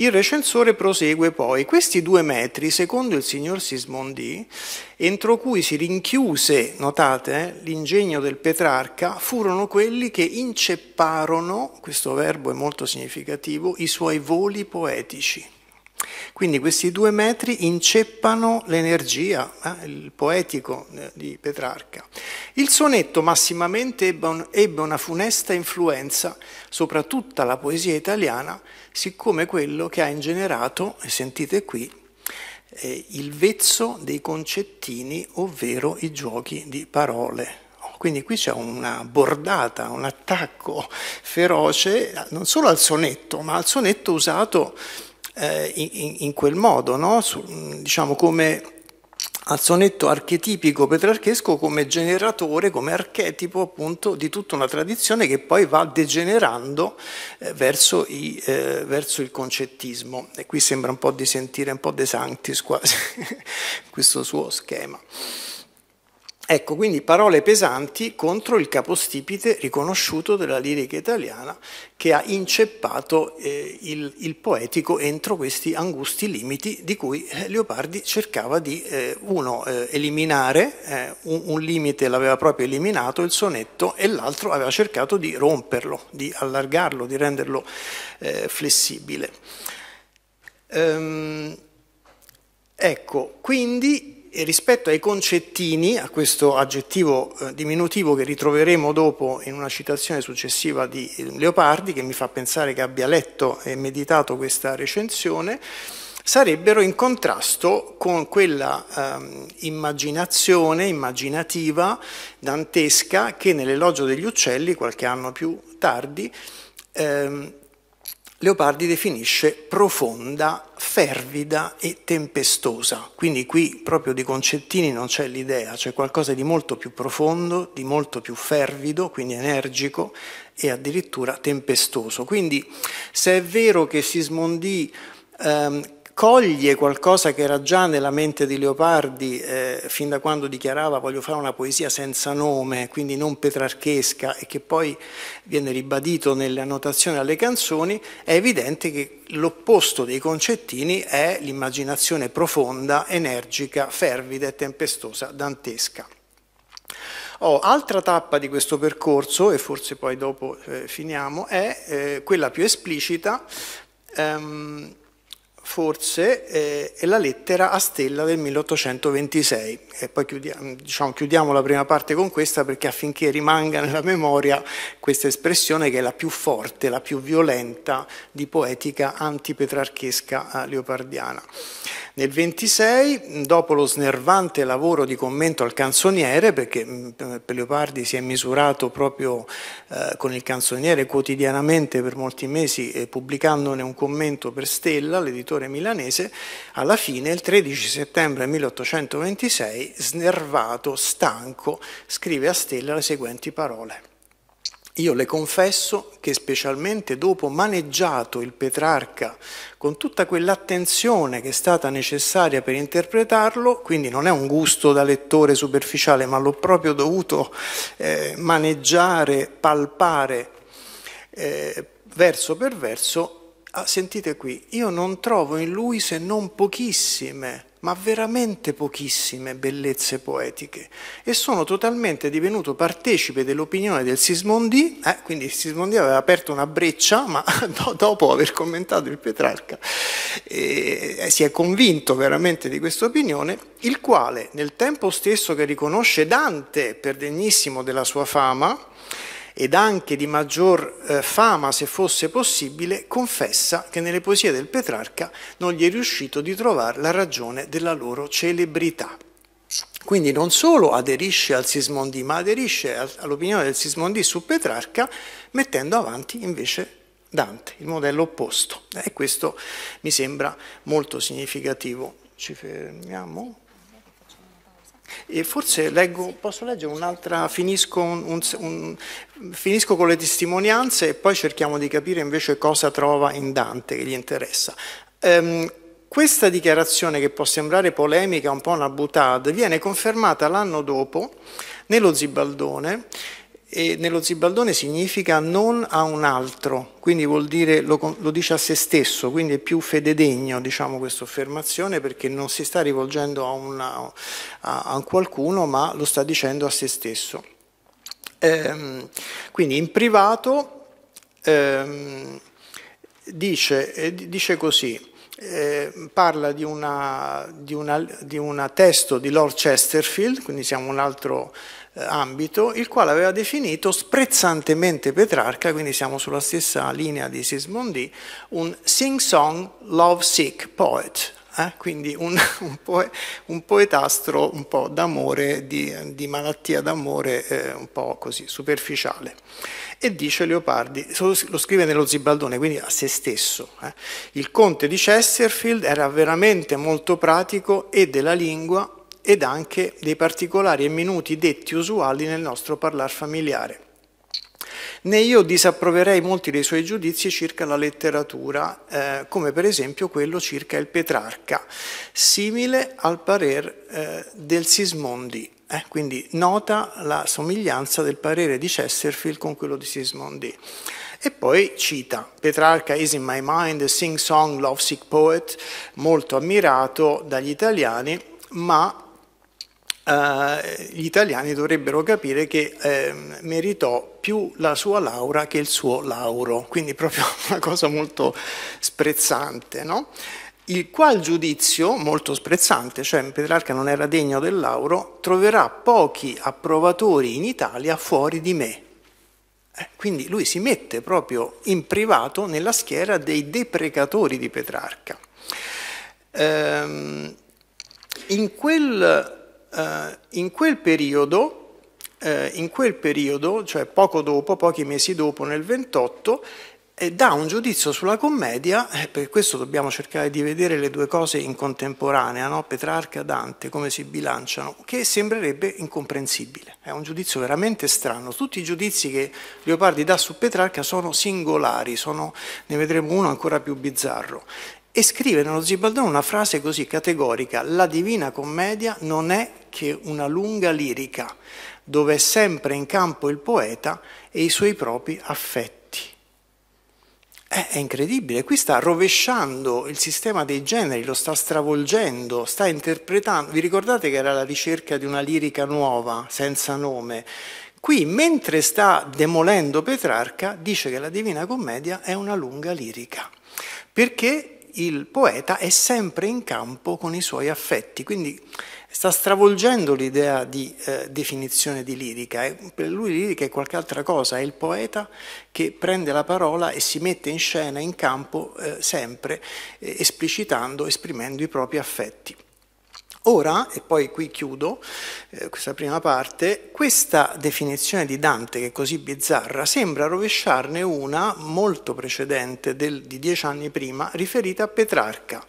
Il recensore prosegue poi, questi due metri, secondo il signor Sismondi, entro cui si rinchiuse, notate, eh, l'ingegno del Petrarca, furono quelli che incepparono, questo verbo è molto significativo, i suoi voli poetici. Quindi questi due metri inceppano l'energia, eh, il poetico eh, di Petrarca. Il sonetto massimamente ebbe, ebbe una funesta influenza sopra tutta la poesia italiana, siccome quello che ha ingenerato, e sentite qui, eh, il vezzo dei concettini, ovvero i giochi di parole. Quindi qui c'è una bordata, un attacco feroce non solo al sonetto, ma al sonetto usato eh, in, in, quel modo, no? Su, diciamo come al sonetto archetipico petrarchesco come generatore, come archetipo appunto di tutta una tradizione che poi va degenerando eh, verso, i, eh, verso, il concettismo. E qui sembra un po' di sentire un po' De Sanctis quasi (laughs) questo suo schema. Ecco, quindi parole pesanti contro il capostipite riconosciuto della lirica italiana che ha inceppato eh, il, il, poetico entro questi angusti limiti di cui eh, Leopardi cercava di, eh, uno, eh, eliminare, eh, un, un, limite l'aveva proprio eliminato, il sonetto, e l'altro aveva cercato di romperlo, di allargarlo, di renderlo eh, flessibile. Ehm, ecco, quindi e rispetto ai concettini, a questo aggettivo eh, diminutivo che ritroveremo dopo in una citazione successiva di Leopardi, che mi fa pensare che abbia letto e meditato questa recensione, sarebbero in contrasto con quella ehm, immaginazione immaginativa dantesca che nell'elogio degli uccelli, qualche anno più tardi, ehm, Leopardi definisce profonda, fervida e tempestosa. Quindi qui proprio di concettini non c'è l'idea, c'è qualcosa di molto più profondo, di molto più fervido, quindi energico e addirittura tempestoso. Quindi se è vero che Sismondi ehm, coglie qualcosa che era già nella mente di Leopardi eh, fin da quando dichiarava voglio fare una poesia senza nome, quindi non petrarchesca e che poi viene ribadito nelle annotazioni alle canzoni, è evidente che l'opposto dei concettini è l'immaginazione profonda, energica, fervida e tempestosa, dantesca. Oh, altra tappa di questo percorso, e forse poi dopo eh, finiamo, è eh, quella più esplicita, ehm, forse eh, è la lettera a stella del 1826. E poi chiudiamo, diciamo, chiudiamo, la prima parte con questa perché affinché rimanga nella memoria questa espressione che è la più forte, la più violenta di poetica antipetrarchesca eh, leopardiana. Nel 26, dopo lo snervante lavoro di commento al canzoniere, perché mm, per Leopardi si è misurato proprio eh, con il canzoniere quotidianamente per molti mesi, eh, pubblicandone un commento per Stella, l'editore imperatore milanese, alla fine, il 13 settembre 1826, snervato, stanco, scrive a Stella le seguenti parole. Io le confesso che specialmente dopo maneggiato il Petrarca con tutta quell'attenzione che è stata necessaria per interpretarlo, quindi non è un gusto da lettore superficiale, ma l'ho proprio dovuto eh, maneggiare, palpare eh, verso per verso, ah, sentite qui, io non trovo in lui se non pochissime, ma veramente pochissime bellezze poetiche e sono totalmente divenuto partecipe dell'opinione del Sismondi, eh, quindi Sismondi aveva aperto una breccia, ma (laughs) do, dopo aver commentato il Petrarca eh, eh, si è convinto veramente di questa opinione, il quale nel tempo stesso che riconosce Dante per degnissimo della sua fama, ed anche di maggior eh, fama se fosse possibile, confessa che nelle poesie del Petrarca non gli è riuscito di trovare la ragione della loro celebrità. Quindi non solo aderisce al Sismondi, ma aderisce all'opinione del Sismondi su Petrarca, mettendo avanti invece Dante, il modello opposto. E questo mi sembra molto significativo. Ci fermiamo. E forse leggo, posso leggere un'altra, finisco, un, un, finisco, con le testimonianze e poi cerchiamo di capire invece cosa trova in Dante che gli interessa. Um, questa dichiarazione, che può sembrare polemica, un po' una butade, viene confermata l'anno dopo nello Zibaldone e nello zibaldone significa non a un altro, quindi vuol dire lo, lo dice a se stesso, quindi è più fededegno diciamo, questa affermazione perché non si sta rivolgendo a, una, a, a qualcuno ma lo sta dicendo a se stesso. Ehm, quindi in privato ehm, dice, eh, dice così, eh, parla di, una, di, una, di un testo di Lord Chesterfield, quindi siamo un altro ambito, il quale aveva definito sprezzantemente Petrarca, quindi siamo sulla stessa linea di Sismondi, un sing-song love-sick poet, eh? quindi un, (laughs) un, poe, un, poetastro un po' d'amore, di, di, malattia d'amore eh, un po' così superficiale. E dice Leopardi, lo scrive nello Zibaldone, quindi a se stesso, eh? il conte di Chesterfield era veramente molto pratico e della lingua ed anche dei particolari e minuti detti usuali nel nostro parlar familiare. Né io disapproverei molti dei suoi giudizi circa la letteratura, eh, come per esempio quello circa il Petrarca, simile al parer eh, del Sismondi. Eh, quindi nota la somiglianza del parere di Chesterfield con quello di Sismondi. E poi cita Petrarca is in my mind, a sing song, lovesick poet, molto ammirato dagli italiani, ma eh, gli italiani dovrebbero capire che eh, meritò più la sua laurea che il suo lauro, quindi proprio (laughs) una cosa molto sprezzante, no? il qual giudizio, molto sprezzante, cioè Petrarca non era degno del lauro, troverà pochi approvatori in Italia fuori di me. Eh, quindi lui si mette proprio in privato nella schiera dei deprecatori di Petrarca. Ehm, in quel eh, in quel periodo eh, in quel periodo, cioè poco dopo, pochi mesi dopo, nel 28, eh, dà un giudizio sulla commedia, per questo dobbiamo cercare di vedere le due cose in contemporanea, no? Petrarca e Dante, come si bilanciano, che sembrerebbe incomprensibile. È un giudizio veramente strano. Tutti i giudizi che Leopardi dà su Petrarca sono singolari, sono, ne vedremo uno ancora più bizzarro e scrive nello Zibaldone una frase così categorica, la Divina Commedia non è che una lunga lirica, dove è sempre in campo il poeta e i suoi propri affetti. Eh, è incredibile, qui sta rovesciando il sistema dei generi, lo sta stravolgendo, sta interpretando. Vi ricordate che era la ricerca di una lirica nuova, senza nome? Qui, mentre sta demolendo Petrarca, dice che la Divina Commedia è una lunga lirica, perché il poeta è sempre in campo con i suoi affetti, quindi sta stravolgendo l'idea di eh, definizione di lirica. per lui lirica è qualche altra cosa, è il poeta che prende la parola e si mette in scena, in campo, eh, sempre eh, esplicitando, esprimendo i propri affetti. Ora, e poi qui chiudo eh, questa prima parte, questa definizione di Dante, che è così bizzarra, sembra rovesciarne una molto precedente del, di dieci anni prima, riferita a Petrarca,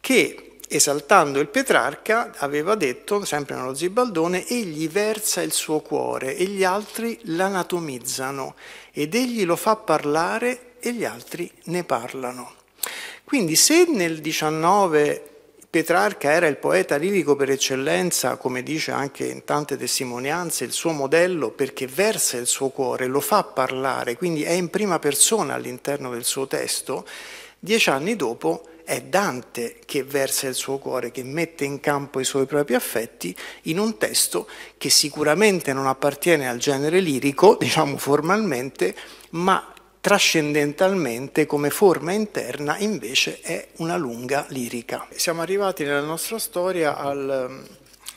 che esaltando il Petrarca aveva detto, sempre nello Zibaldone, egli versa il suo cuore e gli altri l'anatomizzano ed egli lo fa parlare e gli altri ne parlano. Quindi se nel 19 Petrarca era il poeta lirico per eccellenza, come dice anche in tante testimonianze, il suo modello perché versa il suo cuore, lo fa parlare, quindi è in prima persona all'interno del suo testo. Dieci anni dopo è Dante che versa il suo cuore, che mette in campo i suoi propri affetti in un testo che sicuramente non appartiene al genere lirico, (laughs) diciamo formalmente, ma trascendentalmente come forma interna invece è una lunga lirica. Siamo arrivati nella nostra storia al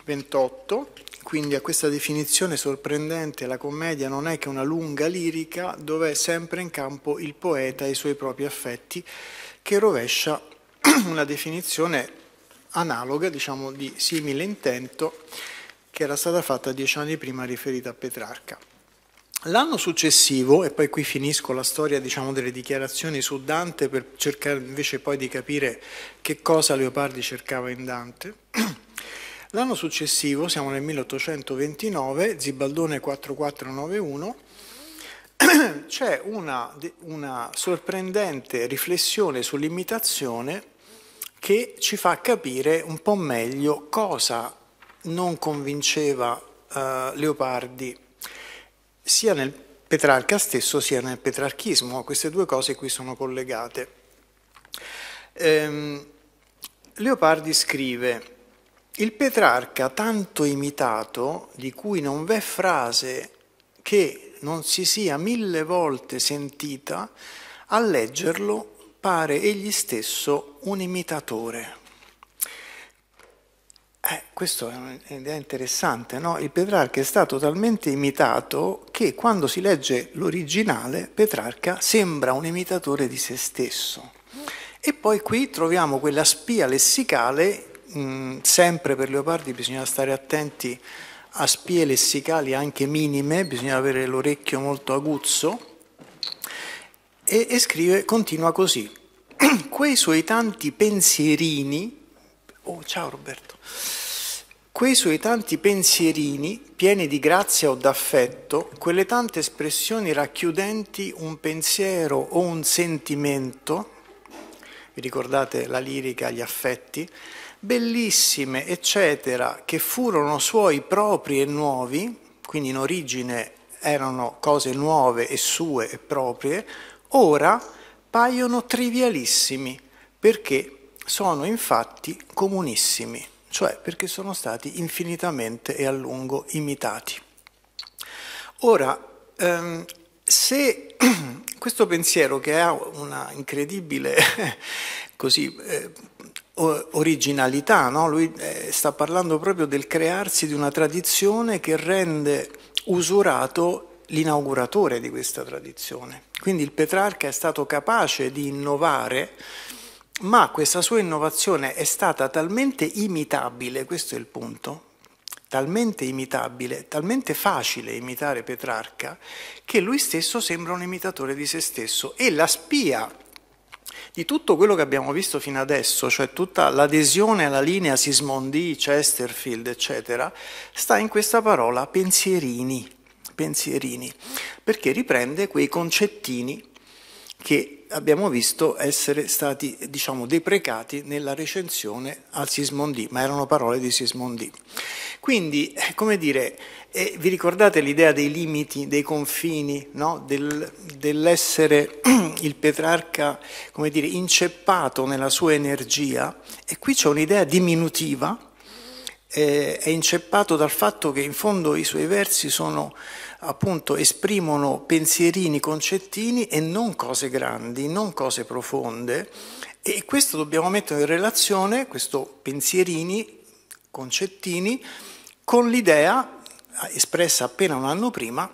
28, ehm, quindi a questa definizione sorprendente la commedia non è che una lunga lirica dove è sempre in campo il poeta e i suoi propri affetti che rovescia (clears throat) una definizione analoga, diciamo di simile intento, che era stata fatta dieci anni prima riferita a Petrarca. L'anno successivo, e poi qui finisco la storia diciamo, delle dichiarazioni su Dante per cercare invece poi di capire che cosa Leopardi cercava in Dante, (clears throat) l'anno successivo, siamo nel 1829, Zibaldone 4491, (clears throat) c'è una, una sorprendente riflessione sull'imitazione che ci fa capire un po' meglio cosa non convinceva Uh, Leopardi sia nel Petrarca stesso sia nel petrarchismo, queste due cose qui sono collegate. Ehm, Leopardi scrive il Petrarca tanto imitato, di cui non v'è frase che non si sia mille volte sentita, a leggerlo pare egli stesso un imitatore. Eh, questa è un'idea interessante, no? Il Petrarca è stato talmente imitato che quando si legge l'originale, Petrarca sembra un imitatore di se stesso. E poi qui troviamo quella spia lessicale, mh, mm, sempre per Leopardi bisogna stare attenti a spie lessicali anche minime, bisogna avere l'orecchio molto aguzzo, e, e scrive, continua così, (clears throat) quei suoi tanti pensierini, oh ciao Roberto, Quei suoi tanti pensierini, pieni di grazia o d'affetto, quelle tante espressioni racchiudenti un pensiero o un sentimento, vi ricordate la lirica, gli affetti, bellissime, eccetera, che furono suoi propri e nuovi, quindi in origine erano cose nuove e sue e proprie, ora paiono trivialissimi, perché sono infatti comunissimi cioè perché sono stati infinitamente e a lungo imitati. Ora, ehm, se (clears throat) questo pensiero che ha una incredibile (laughs) così, eh, originalità, no? lui eh, sta parlando proprio del crearsi di una tradizione che rende usurato l'inauguratore di questa tradizione. Quindi il Petrarca è stato capace di innovare ma questa sua innovazione è stata talmente imitabile, questo è il punto, talmente imitabile, talmente facile imitare Petrarca, che lui stesso sembra un imitatore di se stesso e la spia di tutto quello che abbiamo visto fino adesso, cioè tutta l'adesione alla linea Sismondi, Chesterfield, eccetera, sta in questa parola pensierini, pensierini, perché riprende quei concettini che abbiamo visto essere stati diciamo, deprecati nella recensione al Sismondi, ma erano parole di Sismondi. Quindi, eh, come dire, eh, vi ricordate l'idea dei limiti, dei confini, no? Del, dell'essere (clears throat) il Petrarca, come dire, inceppato nella sua energia? E qui c'è un'idea diminutiva è inceppato dal fatto che in fondo i suoi versi sono, appunto, esprimono pensierini, concettini e non cose grandi, non cose profonde. E questo dobbiamo mettere in relazione, questo pensierini, concettini, con l'idea espressa appena un anno prima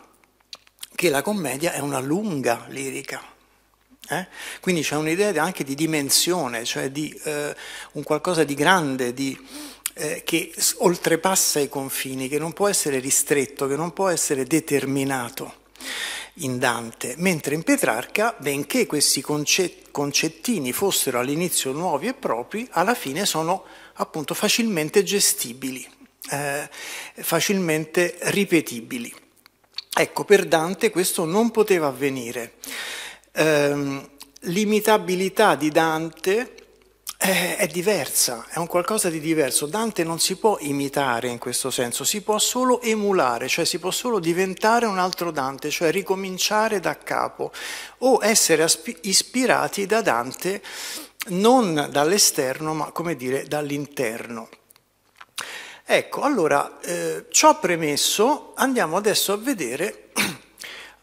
che la commedia è una lunga lirica. Eh? Quindi c'è un'idea anche di dimensione, cioè di eh, un qualcosa di grande, di eh, che oltrepassa i confini, che non può essere ristretto, che non può essere determinato in Dante, mentre in Petrarca, benché questi concettini fossero all'inizio nuovi e propri, alla fine sono appunto facilmente gestibili, eh, facilmente ripetibili. Ecco, per Dante questo non poteva avvenire. Eh, l'imitabilità di Dante è, diversa, è un qualcosa di diverso. Dante non si può imitare in questo senso, si può solo emulare, cioè si può solo diventare un altro Dante, cioè ricominciare da capo o essere ispirati da Dante non dall'esterno ma come dire dall'interno. Ecco, allora, eh, ciò premesso, andiamo adesso a vedere,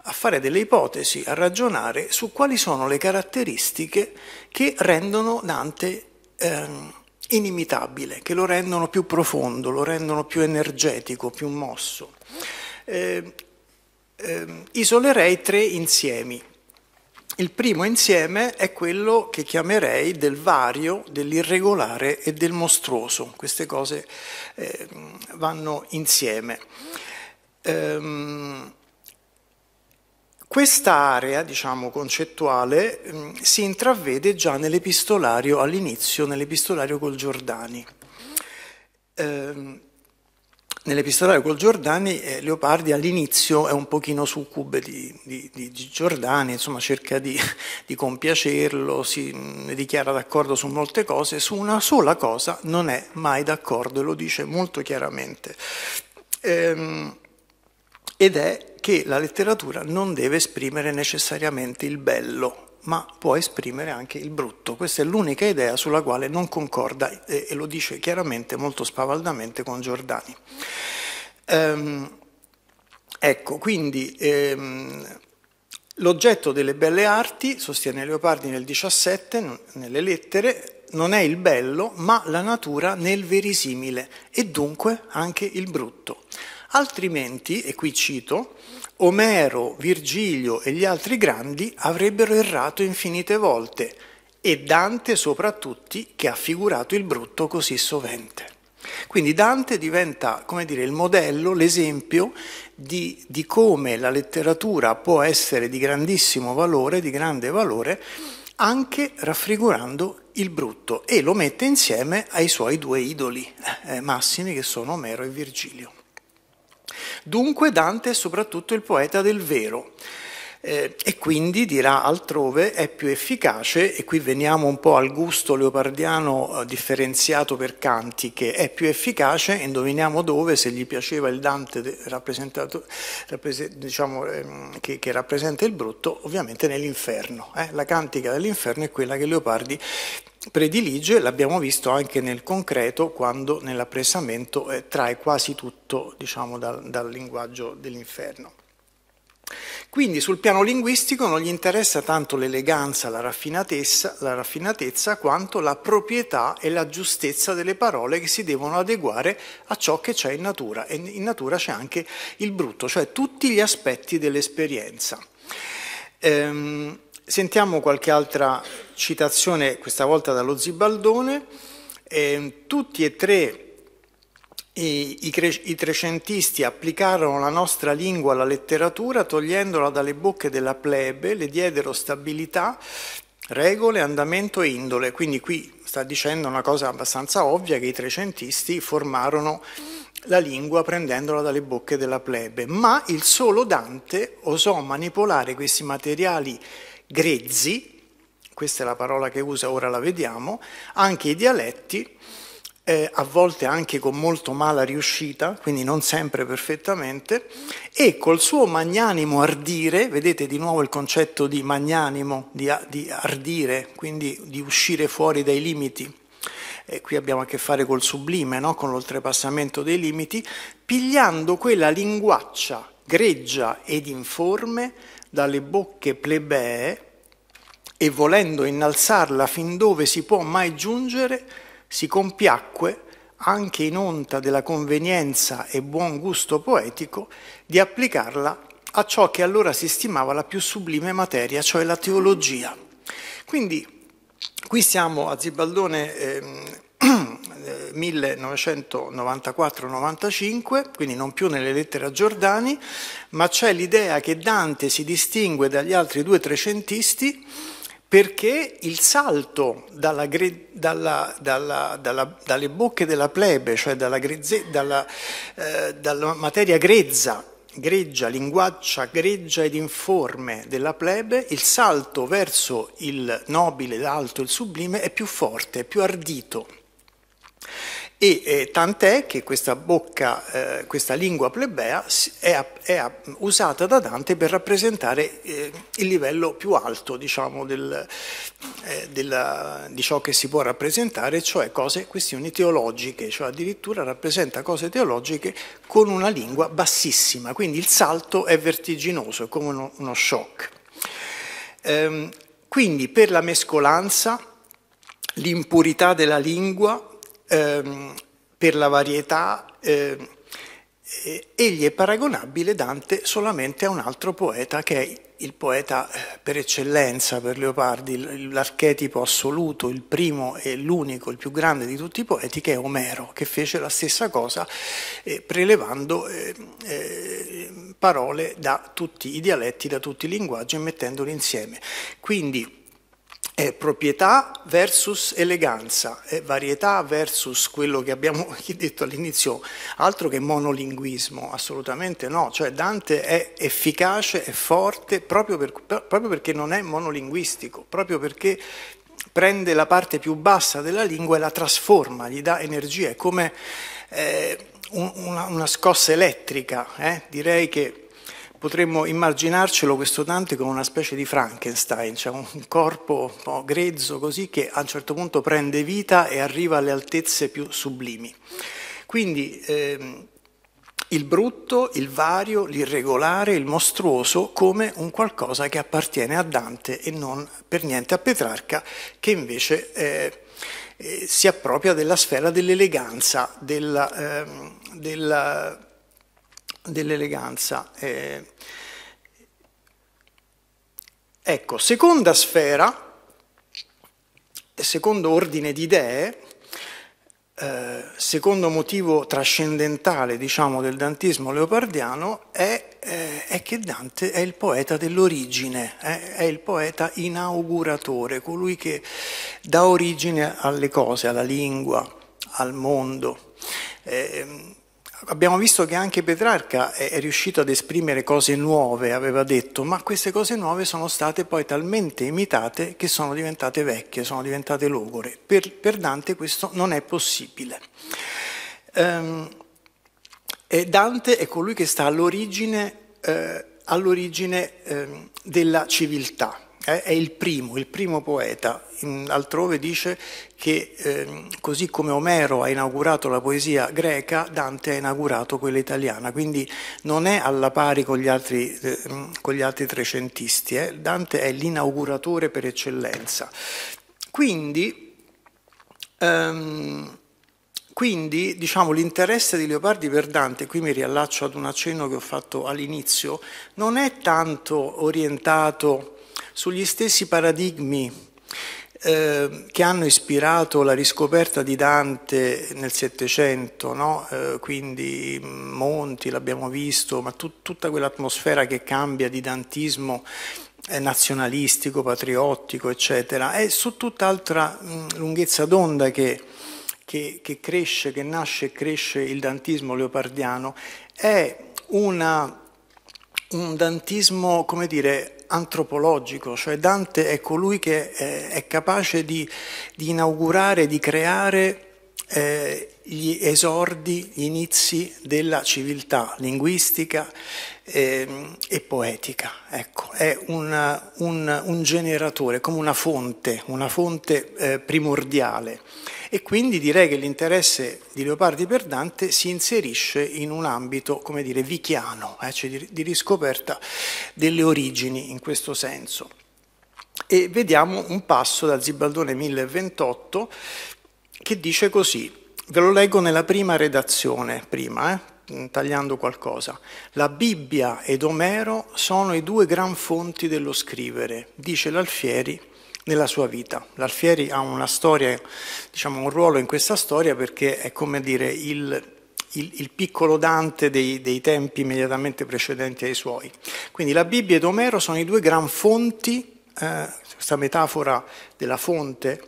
a fare delle ipotesi, a ragionare su quali sono le caratteristiche che rendono Dante ehm, inimitabile, che lo rendono più profondo, lo rendono più energetico, più mosso. Eh, eh, isolerei tre insiemi. Il primo insieme è quello che chiamerei del vario, dell'irregolare e del mostruoso. Queste cose eh, vanno insieme. Ehm, questa area, diciamo, concettuale mm, si intravede già nell'epistolario all'inizio, nell'epistolario col Giordani. Ehm, nell'epistolario col Giordani eh, Leopardi all'inizio è un pochino succube di, di, di Giordani, insomma cerca di, (laughs) di compiacerlo, si mm, dichiara d'accordo su molte cose, su una sola cosa non è mai d'accordo e lo dice molto chiaramente. Ehm, ed è che la letteratura non deve esprimere necessariamente il bello, ma può esprimere anche il brutto. Questa è l'unica idea sulla quale non concorda e, lo dice chiaramente, molto spavaldamente, con Giordani. Ehm, ecco, quindi ehm, l'oggetto delle belle arti, sostiene Leopardi nel 17, nelle lettere, non è il bello, ma la natura nel verisimile e dunque anche il brutto altrimenti, e qui cito, Omero, Virgilio e gli altri grandi avrebbero errato infinite volte, e Dante soprattutto che ha figurato il brutto così sovente. Quindi Dante diventa, come dire, il modello, l'esempio di, di, come la letteratura può essere di grandissimo valore, di grande valore, anche raffigurando il brutto e lo mette insieme ai suoi due idoli eh, massimi che sono Omero e Virgilio. Dunque Dante è soprattutto il poeta del vero eh, e quindi dirà altrove è più efficace, e qui veniamo un po' al gusto leopardiano eh, differenziato per cantiche, è più efficace, indoviniamo dove, se gli piaceva il Dante rappresentato, rapprese, diciamo, ehm, che, che, rappresenta il brutto, ovviamente nell'inferno. Eh? La cantica dell'inferno è quella che Leopardi predilige, l'abbiamo visto anche nel concreto quando nell'apprezzamento eh, trae quasi tutto diciamo, dal, dal linguaggio dell'inferno. Quindi sul piano linguistico non gli interessa tanto l'eleganza, la raffinatezza, la raffinatezza, quanto la proprietà e la giustezza delle parole che si devono adeguare a ciò che c'è in natura. E in natura c'è anche il brutto, cioè tutti gli aspetti dell'esperienza. Ehm, sentiamo qualche altra citazione, questa volta dallo Zibaldone. Ehm, tutti e tre i, cre- I trecentisti applicarono la nostra lingua alla letteratura togliendola dalle bocche della plebe, le diedero stabilità, regole, andamento e indole. Quindi qui sta dicendo una cosa abbastanza ovvia che i trecentisti formarono la lingua prendendola dalle bocche della plebe, ma il solo Dante osò manipolare questi materiali grezzi, questa è la parola che usa, ora la vediamo, anche i dialetti eh, a volte anche con molto mala riuscita, quindi non sempre perfettamente, e col suo magnanimo ardire, vedete di nuovo il concetto di magnanimo, di, di ardire, quindi di uscire fuori dai limiti, e qui abbiamo a che fare col sublime, no? con l'oltrepassamento dei limiti, pigliando quella linguaccia greggia ed informe dalle bocche plebee e volendo innalzarla fin dove si può mai giungere, si compiacque anche in onta della convenienza e buon gusto poetico, di applicarla a ciò che allora si stimava la più sublime materia, cioè la teologia. Quindi qui siamo a Zibaldone eh, 1994-95, (clears throat) quindi non più nelle lettere a Giordani, ma c'è l'idea che Dante si distingue dagli altri due trecentisti perché il salto dalla, dalla, dalla, dalle bocche della plebe, cioè dalla, grezze, eh, dalla materia grezza, greggia, linguaccia greggia ed informe della plebe, il salto verso il nobile, l'alto, il sublime è più forte, è più ardito. E eh, tant'è che questa bocca, eh, questa lingua plebea è, è, usata da Dante per rappresentare eh, il livello più alto diciamo, del, eh, della, di ciò che si può rappresentare, cioè cose, questioni teologiche, cioè addirittura rappresenta cose teologiche con una lingua bassissima, quindi il salto è vertiginoso, è come uno, uno shock. Ehm, quindi per la mescolanza, l'impurità della lingua, ehm, per la varietà, ehm, egli è paragonabile Dante solamente a un altro poeta che è il poeta eh, per eccellenza per Leopardi, l'archetipo assoluto, il primo e l'unico, il più grande di tutti i poeti, che è Omero, che fece la stessa cosa eh, prelevando eh, eh, parole da tutti i dialetti, da tutti i linguaggi e mettendoli insieme. Quindi è proprietà versus eleganza, è varietà versus quello che abbiamo (laughs) detto all'inizio, altro che monolinguismo, assolutamente no, cioè Dante è efficace, è forte proprio, per, proprio perché non è monolinguistico, proprio perché prende la parte più bassa della lingua e la trasforma, gli dà energia, è come eh, una, una, scossa elettrica, eh? direi che potremmo immaginarcelo questo Dante come una specie di Frankenstein, cioè un corpo un po' grezzo così che a un certo punto prende vita e arriva alle altezze più sublimi. Quindi ehm, il brutto, il vario, l'irregolare, il mostruoso come un qualcosa che appartiene a Dante e non per niente a Petrarca che invece... Eh, eh, si appropria della sfera dell'eleganza, della, ehm, della dell'eleganza. Eh, ecco, seconda sfera, secondo ordine di idee, eh, secondo motivo trascendentale diciamo, del dantismo leopardiano è, eh, è, che Dante è il poeta dell'origine, eh, è il poeta inauguratore, colui che dà origine alle cose, alla lingua, al mondo. Eh, Abbiamo visto che anche Petrarca è riuscito ad esprimere cose nuove, aveva detto, ma queste cose nuove sono state poi talmente imitate che sono diventate vecchie, sono diventate logore. Per, per Dante questo non è possibile. Um, Dante è colui che sta all'origine, eh, all eh, della civiltà è, il primo, il primo poeta. altrove dice che eh, così come Omero ha inaugurato la poesia greca, Dante ha inaugurato quella italiana, quindi non è alla pari con gli altri, eh, con gli altri trecentisti, eh. Dante è l'inauguratore per eccellenza. Quindi, ehm, quindi diciamo, l'interesse di Leopardi per Dante, qui mi riallaccio ad un accenno che ho fatto all'inizio, non è tanto orientato sugli stessi paradigmi eh, che hanno ispirato la riscoperta di Dante nel Settecento, no? eh, quindi Monti l'abbiamo visto, ma tut tutta quell'atmosfera che cambia di dantismo eh, nazionalistico, patriottico, eccetera, è su tutt'altra lunghezza d'onda che, che, che, cresce, che nasce e cresce il dantismo leopardiano, è una, un dantismo, come dire, antropologico, cioè Dante è colui che eh, è capace di, di inaugurare, di creare eh, gli esordi, gli inizi della civiltà linguistica eh, e poetica. Ecco, è una, un, un, generatore, come una fonte, una fonte eh, primordiale. E quindi direi che l'interesse di Leopardi per Dante si inserisce in un ambito, come dire, vichiano, eh, cioè di, di riscoperta delle origini in questo senso. E vediamo un passo dal Zibaldone 1028 che dice così, ve lo leggo nella prima redazione, prima, eh, mm, tagliando qualcosa. La Bibbia ed Omero sono i due gran fonti dello scrivere, dice l'Alfieri nella sua vita. L'Alfieri ha una storia, diciamo un ruolo in questa storia perché è come dire il, il, il piccolo Dante dei, dei, tempi immediatamente precedenti ai suoi. Quindi la Bibbia ed Omero sono i due gran fonti, eh, questa metafora della fonte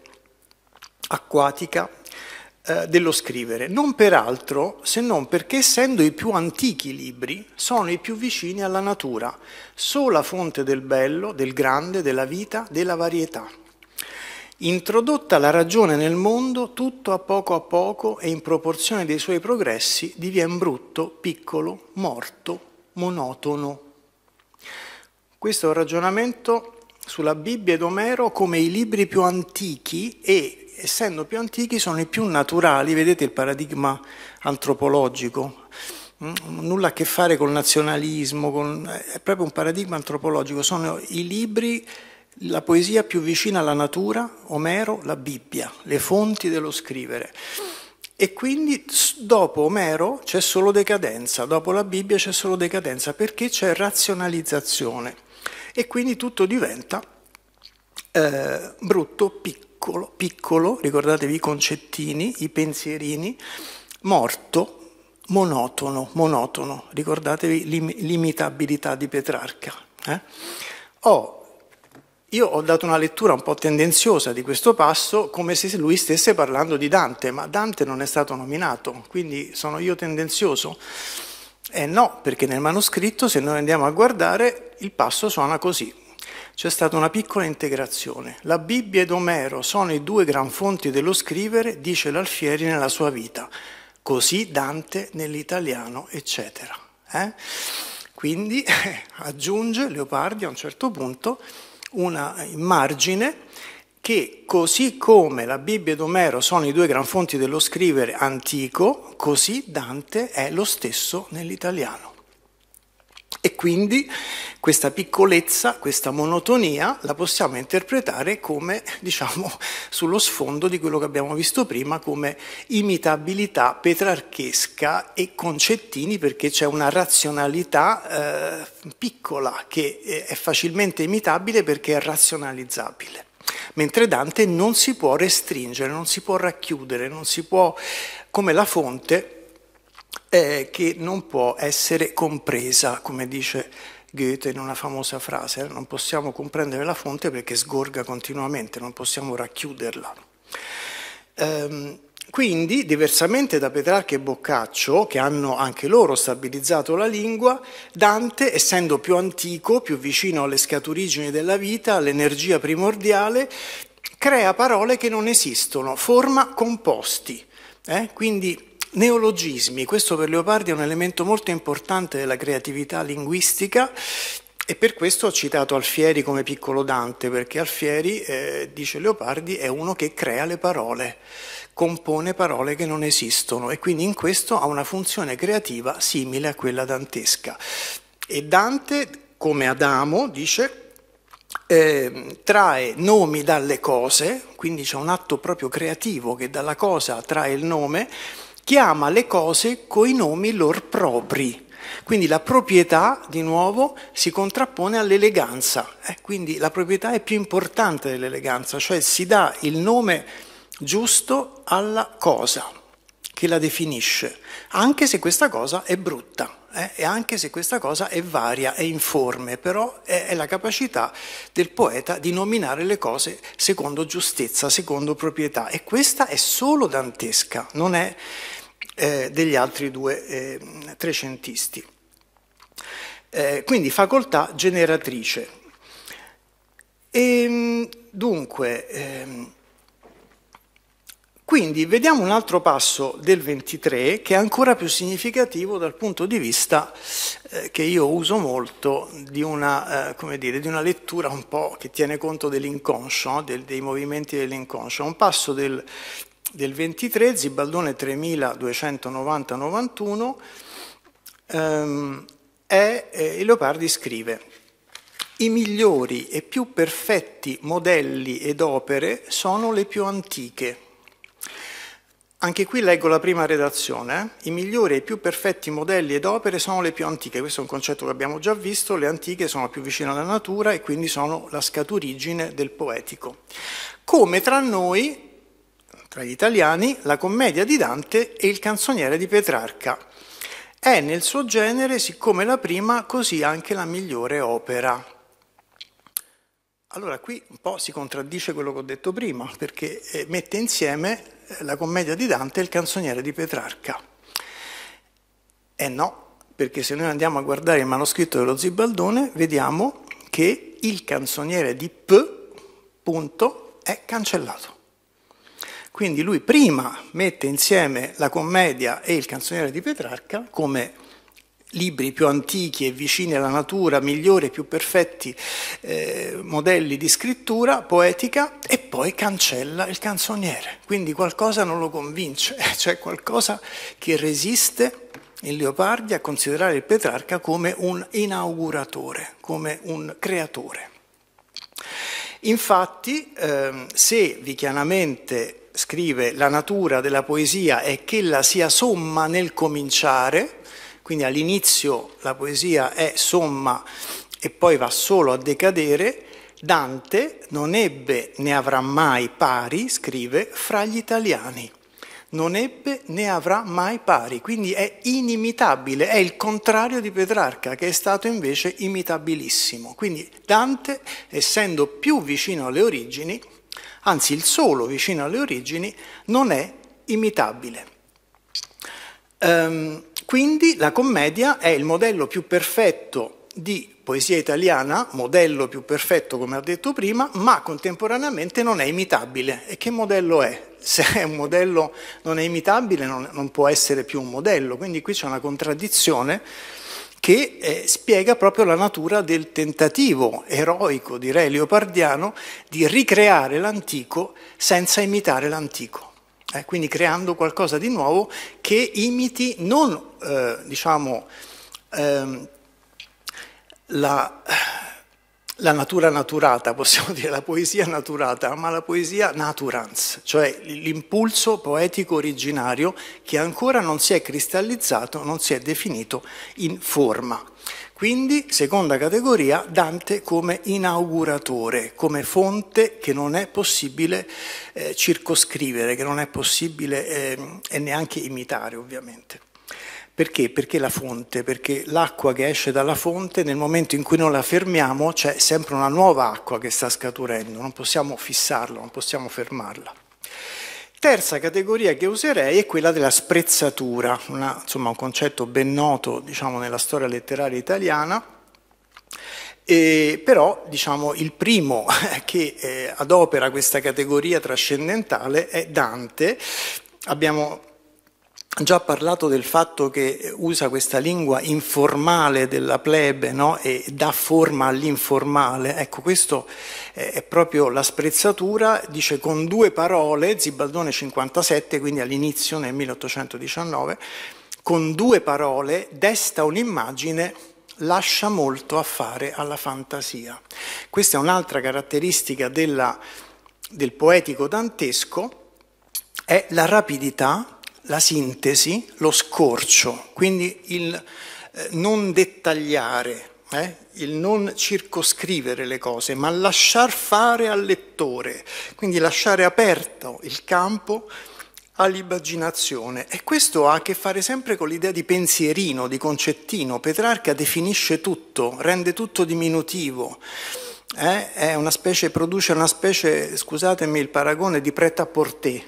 acquatica eh, dello scrivere, non per altro se non perché essendo i più antichi libri sono i più vicini alla natura, sola fonte del bello, del grande, della vita, della varietà. Introdotta la ragione nel mondo, tutto a poco a poco e in proporzione dei suoi progressi diviene brutto, piccolo, morto, monotono. Questo è un ragionamento sulla Bibbia ed Omero come i libri più antichi e essendo più antichi sono i più naturali, vedete il paradigma antropologico, mm, nulla a che fare col nazionalismo, con, è proprio un paradigma antropologico, sono i libri, la poesia più vicina alla natura, Omero, la Bibbia, le fonti dello scrivere. E quindi dopo Omero c'è solo decadenza, dopo la Bibbia c'è solo decadenza, perché c'è razionalizzazione. E quindi tutto diventa eh, brutto, piccolo piccolo, piccolo, ricordatevi i concettini, i pensierini, morto, monotono, monotono, ricordatevi l'imitabilità di Petrarca. Eh? Oh, io ho dato una lettura un po' tendenziosa di questo passo come se lui stesse parlando di Dante, ma Dante non è stato nominato, quindi sono io tendenzioso? Eh no, perché nel manoscritto, se noi andiamo a guardare, il passo suona così c'è stata una piccola integrazione. La Bibbia ed Omero sono i due gran fonti dello scrivere, dice l'Alfieri nella sua vita, così Dante nell'italiano, eccetera. Eh? Quindi (laughs) aggiunge Leopardi a un certo punto una margine che così come la Bibbia ed Omero sono i due gran fonti dello scrivere antico, così Dante è lo stesso nell'italiano. E quindi questa piccolezza, questa monotonia la possiamo interpretare come, (laughs) diciamo, sullo sfondo di quello che abbiamo visto prima, come imitabilità petrarchesca e concettini, perché c'è una razionalità eh, piccola che eh, è facilmente imitabile perché è razionalizzabile. Mentre Dante non si può restringere, non si può racchiudere, non si può, come la fonte, eh, che non può essere compresa, come dice Goethe in una famosa frase, eh, non possiamo comprendere la fonte perché sgorga continuamente, non possiamo racchiuderla. Ehm, quindi, diversamente da Petrarca e Boccaccio, che hanno anche loro stabilizzato la lingua, Dante, essendo più antico, più vicino alle scaturigini della vita, all'energia primordiale, crea parole che non esistono, forma composti. Eh? Quindi Neologismi, questo per Leopardi è un elemento molto importante della creatività linguistica e per questo ho citato Alfieri come piccolo Dante, perché Alfieri, eh, dice Leopardi, è uno che crea le parole, compone parole che non esistono e quindi in questo ha una funzione creativa simile a quella dantesca. E Dante, come Adamo, dice, eh, trae nomi dalle cose, quindi c'è un atto proprio creativo che dalla cosa trae il nome chiama le cose coi nomi lor propri. Quindi la proprietà, di nuovo, si contrappone all'eleganza. Eh? Quindi la proprietà è più importante dell'eleganza, cioè si dà il nome giusto alla cosa che la definisce, anche se questa cosa è brutta eh, e anche se questa cosa è varia, è informe, però è, è la capacità del poeta di nominare le cose secondo giustezza, secondo proprietà. E questa è solo dantesca, non è eh, degli altri due eh, trecentisti. Eh, quindi facoltà generatrice. E, ehm, dunque, ehm, quindi vediamo un altro passo del 23 che è ancora più significativo dal punto di vista eh, che io uso molto di una, eh, dire, di una, lettura un po' che tiene conto dell'inconscio, del, dei movimenti dell'inconscio. Un passo del, del 23, Zibaldone 3290-91, ehm, è, eh, Leopardi scrive i migliori e più perfetti modelli ed opere sono le più antiche anche qui leggo la prima redazione. I migliori e i più perfetti modelli ed opere sono le più antiche. Questo è un concetto che abbiamo già visto. Le antiche sono più vicine alla natura e quindi sono la scaturigine del poetico. Come tra noi, tra gli italiani, la commedia di Dante e il canzoniere di Petrarca. È nel suo genere, siccome la prima, così anche la migliore opera. Allora qui un po' si contraddice quello che ho detto prima, perché eh, mette insieme la commedia di Dante e il canzoniere di Petrarca. E eh no, perché se noi andiamo a guardare il manoscritto dello Zibaldone, vediamo che il canzoniere di P, punto, è cancellato. Quindi lui prima mette insieme la commedia e il canzoniere di Petrarca come libri più antichi e vicini alla natura, migliori e più perfetti eh, modelli di scrittura poetica e poi cancella il canzoniere. Quindi qualcosa non lo convince, (laughs) cioè qualcosa che resiste il Leopardi a considerare il Petrarca come un inauguratore, come un creatore. Infatti, ehm, se Vichianamente scrive la natura della poesia è che ella sia somma nel cominciare, quindi all'inizio la poesia è somma e poi va solo a decadere, Dante non ebbe né avrà mai pari, scrive, fra gli italiani. Non ebbe né avrà mai pari, quindi è inimitabile, è il contrario di Petrarca che è stato invece imitabilissimo. Quindi Dante, essendo più vicino alle origini, anzi il solo vicino alle origini, non è imitabile. Um, quindi la commedia è il modello più perfetto di poesia italiana, modello più perfetto come ho detto prima, ma contemporaneamente non è imitabile. E che modello è? Se è un modello non è imitabile non, non può essere più un modello, quindi qui c'è una contraddizione che eh, spiega proprio la natura del tentativo eroico, direi leopardiano, di ricreare l'antico senza imitare l'antico eh, quindi creando qualcosa di nuovo che imiti non, eh, diciamo, ehm, la, la, natura naturata, possiamo (laughs) dire la poesia naturata, ma la poesia naturans, cioè l'impulso poetico originario che ancora non si è cristallizzato, non si è definito in forma. Quindi, seconda categoria, Dante come inauguratore, come fonte che non è possibile eh, circoscrivere, che non è possibile eh, e neanche imitare ovviamente. Perché? Perché la fonte? Perché l'acqua che esce dalla fonte, nel momento in cui non la fermiamo, c'è sempre una nuova acqua che sta scaturendo, non possiamo fissarla, non possiamo fermarla. Terza categoria che userei è quella della sprezzatura, una, insomma, un concetto ben noto diciamo, nella storia letteraria italiana, e però diciamo, il primo (laughs) che eh, adopera questa categoria trascendentale è Dante. Abbiamo già parlato del fatto che usa questa lingua informale della plebe no? e dà forma all'informale. Ecco, questo è proprio la sprezzatura, dice con due parole, Zibaldone 57, quindi all'inizio nel 1819, con due parole desta un'immagine lascia molto a fare alla fantasia. Questa è un'altra caratteristica della, del poetico dantesco, è la rapidità la sintesi, lo scorcio, quindi il eh, non dettagliare, eh? il non circoscrivere le cose, ma lasciar fare al lettore, quindi lasciare aperto il campo all'immaginazione. E questo ha a che fare sempre con l'idea di pensierino, di concettino. Petrarca definisce tutto, rende tutto diminutivo. Eh? è una specie, produce una specie, scusatemi il paragone, di preta a portè,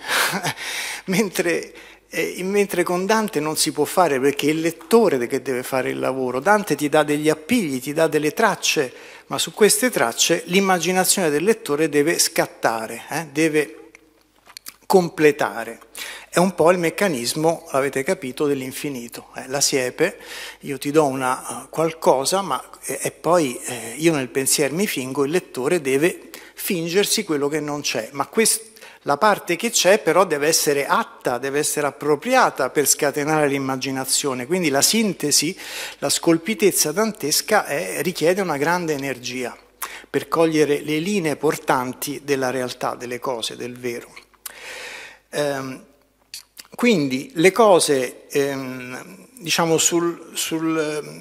(laughs) mentre eh, mentre con Dante non si può fare perché è il lettore che deve fare il lavoro. Dante ti dà degli appigli, ti dà delle tracce, ma su queste tracce l'immaginazione del lettore deve scattare, eh, deve completare. È un po' il meccanismo, avete capito, dell'infinito. Eh, la siepe, io ti do una eh, qualcosa, ma eh, e, poi eh, io nel pensiero mi fingo, il lettore deve fingersi quello che non c'è. Ma questo la parte che c'è però deve essere atta, deve essere appropriata per scatenare l'immaginazione, quindi la sintesi, la scolpitezza dantesca è, richiede una grande energia per cogliere le linee portanti della realtà, delle cose, del vero. Ehm, quindi le cose, ehm, diciamo, sul, sul, ehm,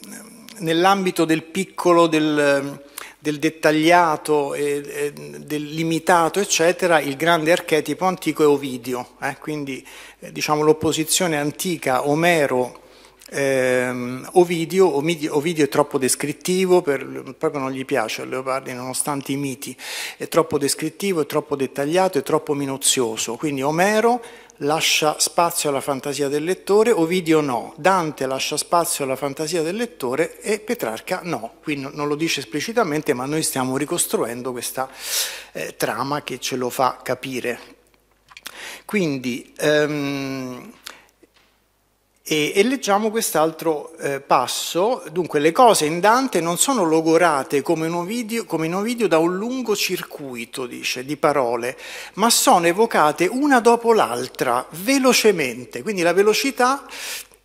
nell'ambito del piccolo, del, del dettagliato, eh, del limitato, eccetera, il grande archetipo antico è Ovidio. Eh? Quindi eh, diciamo, l'opposizione antica Omero. Ehm, Ovidio, Ovidio, Ovidio, è troppo descrittivo, per, proprio non gli piace a Leopardi nonostante i miti, è troppo descrittivo, è troppo dettagliato, è troppo minuzioso, quindi Omero lascia spazio alla fantasia del lettore, Ovidio no, Dante lascia spazio alla fantasia del lettore e Petrarca no. Qui non lo dice esplicitamente, ma noi stiamo ricostruendo questa eh, trama che ce lo fa capire. Quindi... Um, e, e leggiamo quest'altro eh, passo, dunque le cose in Dante non sono logorate come in, Ovidio, come in Ovidio da un lungo circuito, dice, di parole, ma sono evocate una dopo l'altra, velocemente, quindi la velocità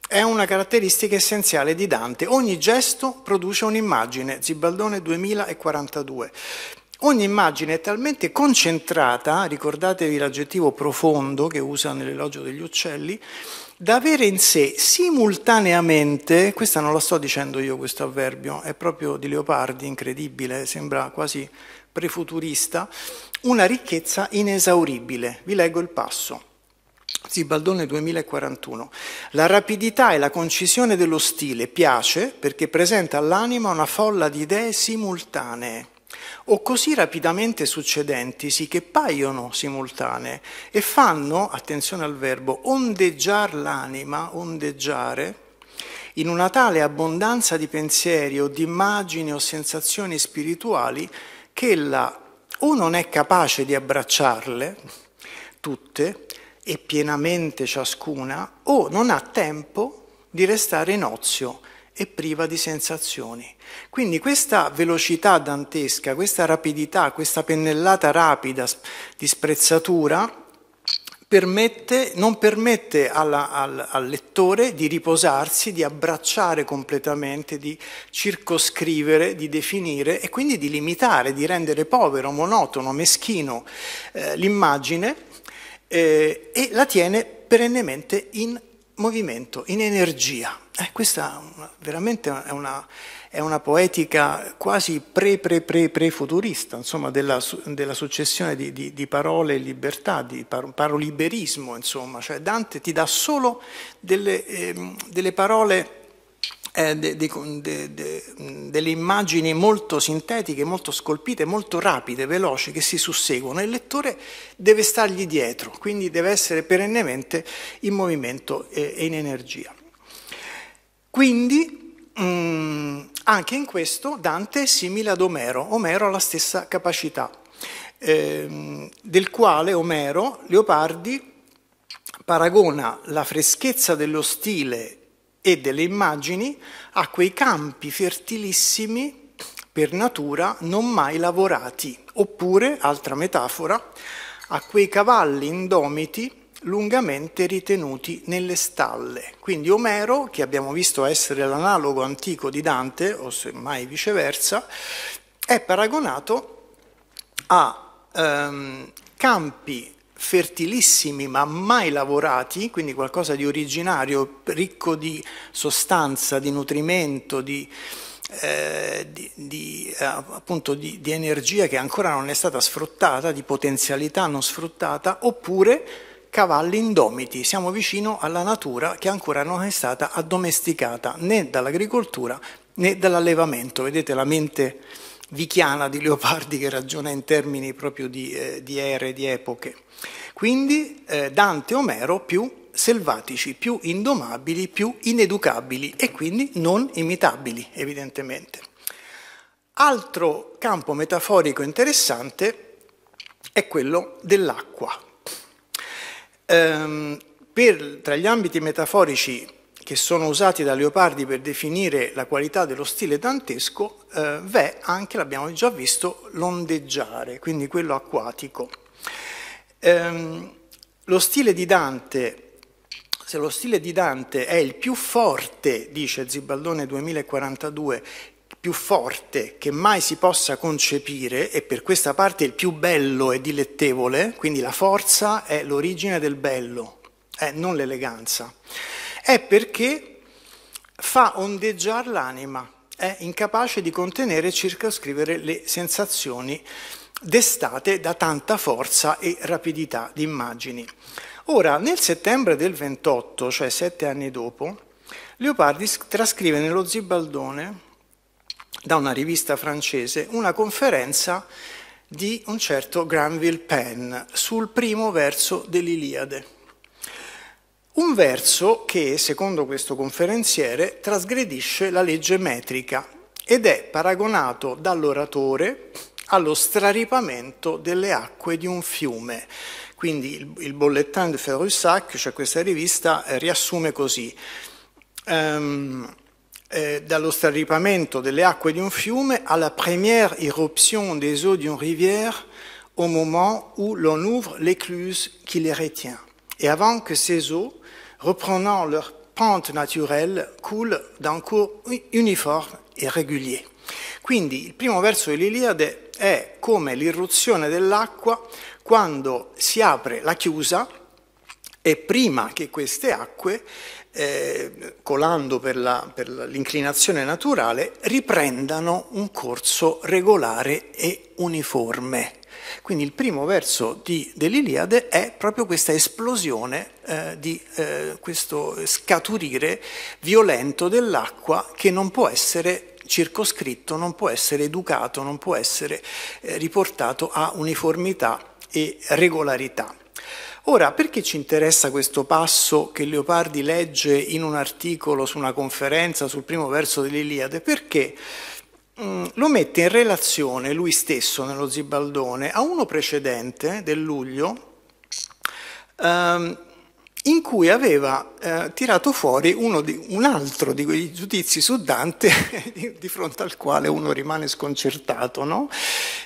è una caratteristica essenziale di Dante. Ogni gesto produce un'immagine, Zibaldone 2042. Ogni immagine è talmente concentrata, ricordatevi l'aggettivo profondo che usa nell'elogio degli uccelli, da avere in sé simultaneamente, questa non la sto dicendo io questo avverbio, è proprio di Leopardi, incredibile, sembra quasi prefuturista, una ricchezza inesauribile. Vi leggo il passo. Zibaldone 2041. La rapidità e la concisione dello stile piace perché presenta all'anima una folla di idee simultanee o così rapidamente succedentisi che paiono simultanee e fanno, attenzione al verbo, ondeggiar l'anima, ondeggiare, in una tale abbondanza di pensieri o di immagini o sensazioni spirituali che ella o non è capace di abbracciarle tutte e pienamente ciascuna o non ha tempo di restare in ozio e priva di sensazioni. Quindi questa velocità dantesca, questa rapidità, questa pennellata rapida di sprezzatura Permette, non permette alla, al, al, lettore di riposarsi, di abbracciare completamente, di circoscrivere, di definire e quindi di limitare, di rendere povero, monotono, meschino eh, l'immagine eh, e la tiene perennemente in movimento in energia. Eh, questa veramente è una, è una poetica quasi pre-pre-pre-futurista, della, della successione di, di, di, parole e libertà, di par, paroliberismo, insomma. Cioè Dante ti dà solo delle, eh, delle parole eh, de, de, de, delle immagini molto sintetiche, molto scolpite, molto rapide, veloci, che si susseguono e il lettore deve stargli dietro, quindi deve essere perennemente in movimento e, e in energia. Quindi mh, anche in questo Dante è simile ad Omero, Omero ha la stessa capacità, ehm, del quale Omero, Leopardi, paragona la freschezza dello stile e delle immagini a quei campi fertilissimi per natura non mai lavorati, oppure, altra metafora, a quei cavalli indomiti lungamente ritenuti nelle stalle. Quindi Omero, che abbiamo visto essere l'analogo antico di Dante, o semmai viceversa, è paragonato a ehm, campi fertilissimi ma mai lavorati, quindi qualcosa di originario, ricco di sostanza, di nutrimento, di, eh, di, di, eh, appunto, di, di energia che ancora non è stata sfruttata, di potenzialità non sfruttata, oppure cavalli indomiti, siamo vicino alla natura che ancora non è stata addomesticata né dall'agricoltura né dall'allevamento, vedete la mente Vichiana di Leopardi che ragiona in termini proprio di, eh, di ere, di epoche. Quindi eh, Dante e Omero più selvatici, più indomabili, più ineducabili e quindi non imitabili, evidentemente. Altro campo metaforico interessante è quello dell'acqua. Ehm, per, tra gli ambiti metaforici che sono usati da Leopardi per definire la qualità dello stile dantesco, eh, v'è anche, l'abbiamo già visto, l'ondeggiare, quindi quello acquatico. Ehm, lo stile di Dante, se lo stile di Dante è il più forte, dice Zibaldone 2042, più forte che mai si possa concepire e per questa parte il più bello e dilettevole, quindi la forza è l'origine del bello, eh, non l'eleganza è perché fa ondeggiare l'anima, è incapace di contenere e circoscrivere le sensazioni destate da tanta forza e rapidità di immagini. Ora, nel settembre del 28, cioè sette anni dopo, Leopardi trascrive nello Zibaldone, da una rivista francese, una conferenza di un certo Granville Penn sul primo verso dell'Iliade. Un verso che, secondo questo conferenziere, trasgredisce la legge metrica ed è paragonato dall'oratore allo straripamento delle acque di un fiume. Quindi il, Bollettin de Ferrussac, cioè questa rivista, eh, riassume così. Um, eh, dallo straripamento delle acque di un fiume alla première irruption des eaux d'une rivière au moment où l'on ouvre l'écluse qui les retient et avant que ces eaux reprenant leur pente naturelle, coulent d'un un cours uniforme et régulier. Quindi il primo verso dell'Iliade è come l'irruzione dell'acqua quando si apre la chiusa e prima che queste acque, eh, colando per, la, per l'inclinazione naturale, riprendano un corso regolare e uniforme. Quindi il primo verso di, dell'Iliade è proprio questa esplosione eh, di eh, questo scaturire violento dell'acqua che non può essere circoscritto, non può essere educato, non può essere eh, riportato a uniformità e regolarità. Ora, perché ci interessa questo passo che Leopardi legge in un articolo su una conferenza sul primo verso dell'Iliade? Perché Mm, lo mette in relazione lui stesso nello Zibaldone a uno precedente del luglio ehm, in cui aveva eh, tirato fuori di, un altro di quei giudizi su Dante (laughs) di, di, fronte al quale uno rimane sconcertato no?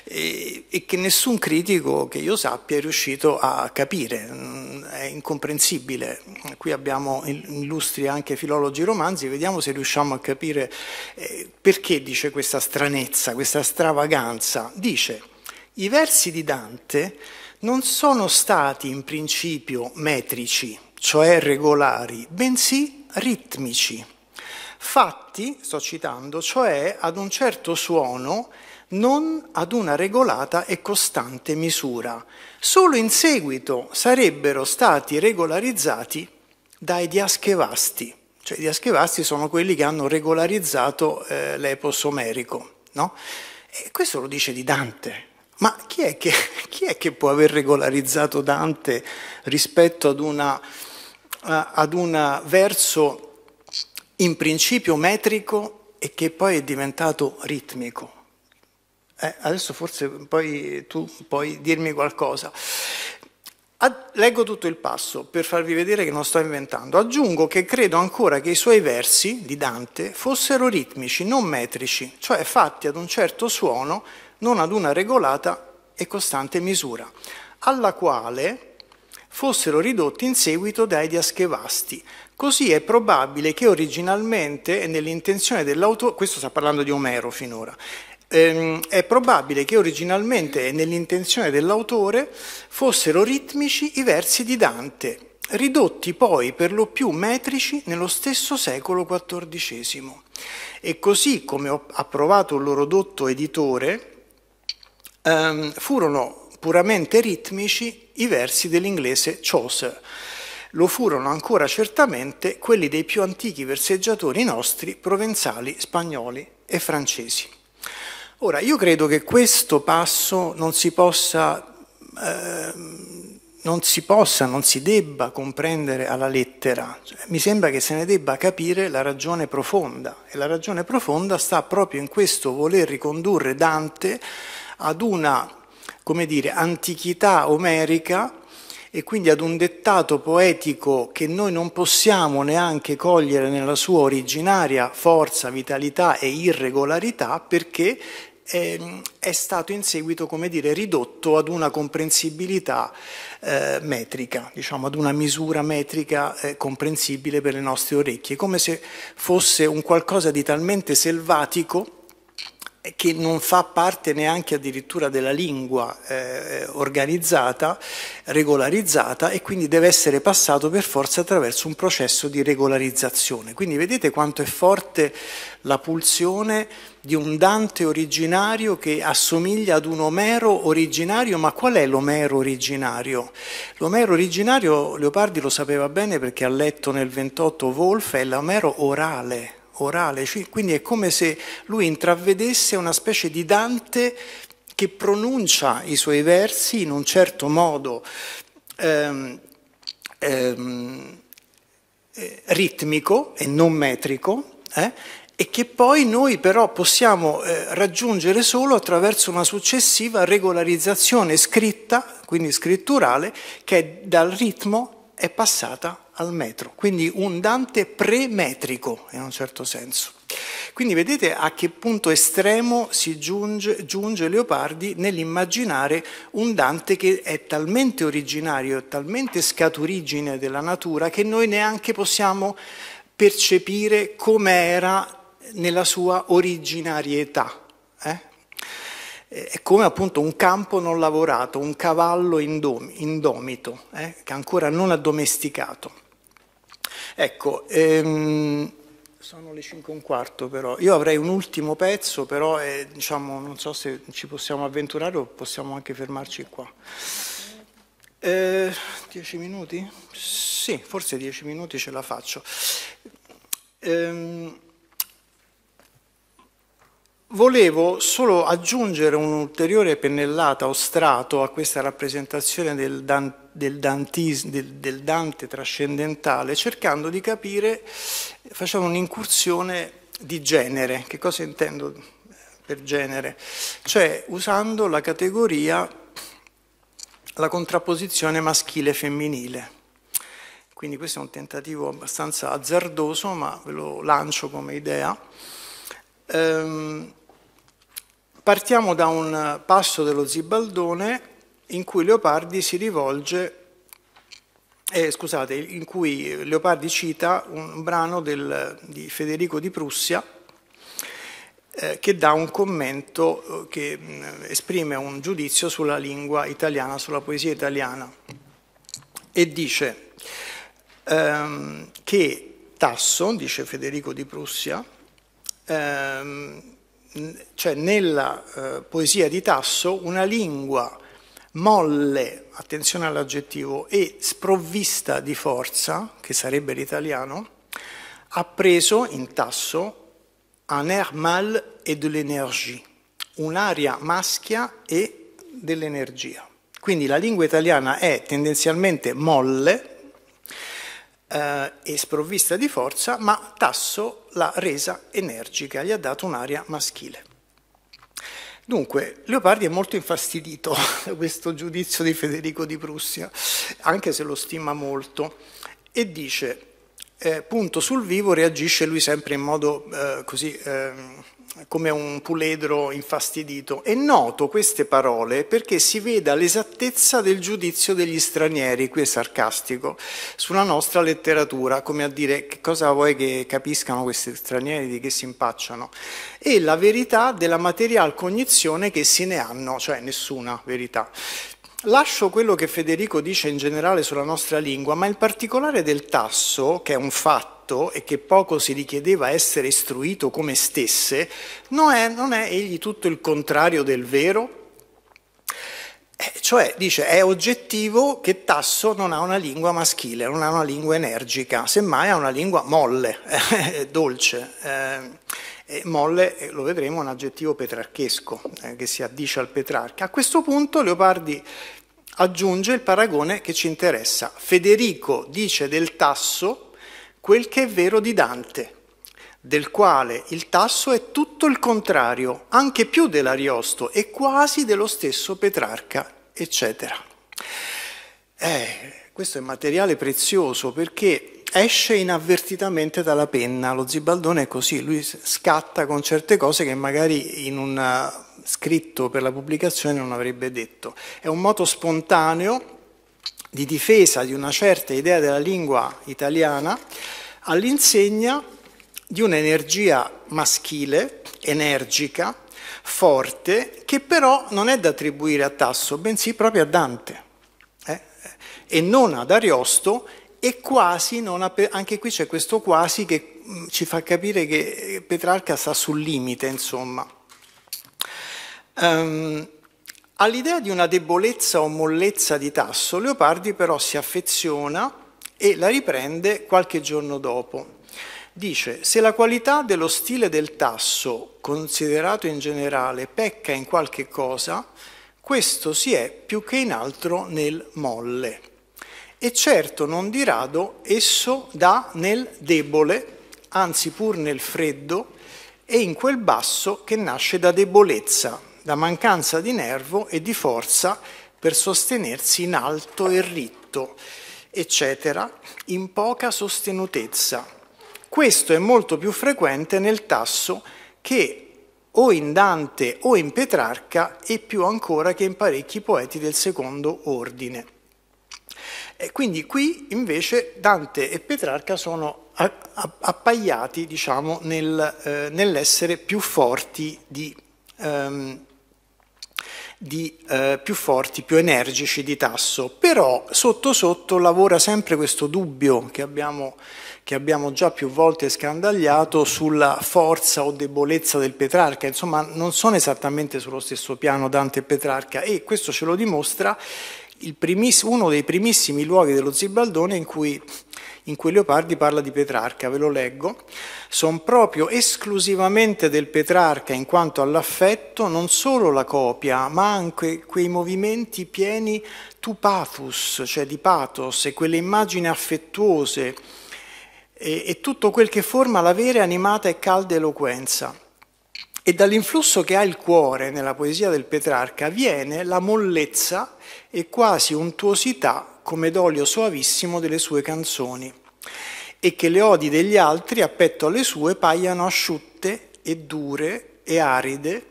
e, e, che nessun critico che io sappia è riuscito a capire, mm, è incomprensibile. Qui abbiamo illustri anche filologi romanzi, vediamo se riusciamo a capire eh, perché dice questa stranezza, questa stravaganza. Dice, i versi di Dante non sono stati in principio metrici, cioè regolari, bensì ritmici, fatti, sto citando, cioè ad un certo suono, non ad una regolata e costante misura. Solo in seguito sarebbero stati regolarizzati dai diaschevasti, cioè i diaschevasti sono quelli che hanno regolarizzato eh, l'epos omerico. No? E questo lo dice di Dante. Ma chi è, che, (laughs) chi è che può aver regolarizzato Dante rispetto ad una ad un verso in principio metrico e che poi è diventato ritmico. Eh, adesso forse poi tu puoi dirmi qualcosa. Ad, leggo tutto il passo per farvi vedere che non sto inventando. Aggiungo che credo ancora che i suoi versi di Dante fossero ritmici, non metrici, cioè fatti ad un certo suono, non ad una regolata e costante misura, alla quale fossero ridotti in seguito dai diaschevasti. Così è probabile che originalmente, nell'intenzione dell'autore, questo sta parlando di Omero finora, ehm, è probabile che originalmente nell'intenzione dell'autore fossero ritmici i versi di Dante, ridotti poi per lo più metrici nello stesso secolo XIV. E così come ha provato il loro dotto editore, ehm, furono puramente ritmici i versi dell'inglese Chaucer. Lo furono ancora certamente quelli dei più antichi verseggiatori nostri, provenzali, spagnoli e francesi. Ora, io credo che questo passo non si possa, eh, non si, possa, non si debba comprendere alla lettera. Cioè, mi sembra che se ne debba capire la ragione profonda. E la ragione profonda sta proprio in questo voler ricondurre Dante ad una come dire, antichità omerica e quindi ad un dettato poetico che noi non possiamo neanche cogliere nella sua originaria forza, vitalità e irregolarità perché ehm, è stato in seguito come dire, ridotto ad una comprensibilità eh, metrica, diciamo, ad una misura metrica eh, comprensibile per le nostre orecchie, come se fosse un qualcosa di talmente selvatico che non fa parte neanche addirittura della lingua eh, organizzata, regolarizzata e quindi deve essere passato per forza attraverso un processo di regolarizzazione. Quindi vedete quanto è forte la pulsione di un Dante originario che assomiglia ad un Omero originario, ma qual è l'Omero originario? L'Omero originario, Leopardi lo sapeva bene perché ha letto nel 28 Wolf, è l'Omero orale, orale, cioè, quindi è come se lui intravedesse una specie di Dante che pronuncia i suoi versi in un certo modo ehm, ehm, eh, ritmico e non metrico, eh? e che poi noi però possiamo eh, raggiungere solo attraverso una successiva regolarizzazione scritta, quindi scritturale, che dal ritmo è passata al metro, quindi un Dante premetrico in un certo senso. Quindi vedete a che punto estremo si giunge, giunge Leopardi nell'immaginare un Dante che è talmente originario, talmente scaturigine della natura che noi neanche possiamo percepire come era nella sua originarietà. Eh? è come appunto un campo non lavorato, un cavallo indomito, eh, che ancora non addomesticato. Ecco, ehm, sono le 5 e un quarto però. Io avrei un ultimo pezzo, però è, eh, diciamo, non so se ci possiamo avventurare o possiamo anche fermarci qua. 10 eh, minuti? Sì, forse 10 minuti ce la faccio. Eh, Volevo solo aggiungere un'ulteriore pennellata o strato a questa rappresentazione del, Dan, del, Dantis, del, del Dante trascendentale, cercando di capire, facciamo un'incursione di genere, che cosa intendo eh, per genere? Cioè usando la categoria, la contrapposizione maschile-femminile. Quindi questo è un tentativo abbastanza azzardoso, ma ve lo lancio come idea. Ehm, Partiamo da un passo dello Zibaldone in cui Leopardi si rivolge eh, scusate, in cui Leopardi cita un brano del, di Federico di Prussia eh, che dà un commento eh, che mh, esprime un giudizio sulla lingua italiana, sulla poesia italiana e dice ehm, che Tasso, dice Federico di Prussia, ehm, cioè nella eh, poesia di Tasso una lingua molle, attenzione all'aggettivo, e sprovvista di forza, che sarebbe l'italiano, ha preso in Tasso un air mal e de l'énergie, un'aria maschia e dell'energia. Quindi la lingua italiana è tendenzialmente molle, eh, e sprovvista di forza, ma Tasso l'ha resa energica, gli ha dato un'aria maschile. Dunque, Leopardi è molto infastidito (laughs) da questo giudizio di Federico di Prussia, anche se lo stima molto, e dice, eh, punto sul vivo, reagisce lui sempre in modo eh, così ehm, come un puledro infastidito. E noto queste parole perché si veda l'esattezza del giudizio degli stranieri, qui è sarcastico, sulla nostra letteratura, come a dire che cosa vuoi che capiscano questi stranieri, di che si impacciano, e la verità della material cognizione che se ne hanno, cioè nessuna verità. Lascio quello che Federico dice in generale sulla nostra lingua, ma in particolare del tasso, che è un fatto, fatto e che poco si richiedeva essere istruito come stesse, non è, non è egli tutto il contrario del vero? Eh, cioè, dice, è oggettivo che Tasso non ha una lingua maschile, non ha una lingua energica, semmai ha una lingua molle, (laughs) eh, dolce. Eh, molle, eh, lo vedremo, è un aggettivo petrarchesco, eh, che si addice al Petrarca. A questo punto Leopardi aggiunge il paragone che ci interessa. Federico dice del Tasso, quel che è vero di Dante, del quale il Tasso è tutto il contrario, anche più dell'Ariosto e quasi dello stesso Petrarca, eccetera. Eh, questo è materiale prezioso perché esce inavvertitamente dalla penna, lo Zibaldone è così, lui scatta con certe cose che magari in un uh, scritto per la pubblicazione non avrebbe detto. È un moto spontaneo di difesa di una certa idea della lingua italiana all'insegna di un'energia maschile, energica, forte, che però non è da attribuire a Tasso, bensì proprio a Dante, eh? e non ad Ariosto, e quasi, anche qui c'è questo quasi che mm, ci fa capire che eh, Petrarca sta sul limite, insomma. Um, All'idea di una debolezza o mollezza di tasso, Leopardi però si affeziona e la riprende qualche giorno dopo. Dice, se la qualità dello stile del tasso, considerato in generale, pecca in qualche cosa, questo si è più che in altro nel molle. E certo non di rado esso dà nel debole, anzi pur nel freddo, e in quel basso che nasce da debolezza, la mancanza di nervo e di forza per sostenersi in alto e ritto, eccetera, in poca sostenutezza. Questo è molto più frequente nel tasso che o in Dante o in Petrarca e più ancora che in parecchi poeti del secondo ordine. E quindi qui invece Dante e Petrarca sono appaiati diciamo, nel, eh, nell'essere più forti di, ehm, di, eh, più forti, più energici di tasso, però sotto sotto lavora sempre questo dubbio che abbiamo, che abbiamo già più volte scandagliato sulla forza o debolezza del Petrarca, insomma non sono esattamente sullo stesso piano Dante e Petrarca e questo ce lo dimostra uno dei primissimi luoghi dello Zibaldone in cui in cui Leopardi parla di Petrarca, ve lo leggo, sono proprio esclusivamente del Petrarca in quanto all'affetto non solo la copia, ma anche quei movimenti pieni tu pathos, cioè di pathos, e quelle immagini affettuose e, e tutto quel che forma la vera animata e calda eloquenza. E dall'influsso che ha il cuore nella poesia del Petrarca viene la mollezza e quasi untuosità come d'olio soavissimo delle sue canzoni e che le odi degli altri a petto alle sue paiano asciutte e dure e aride,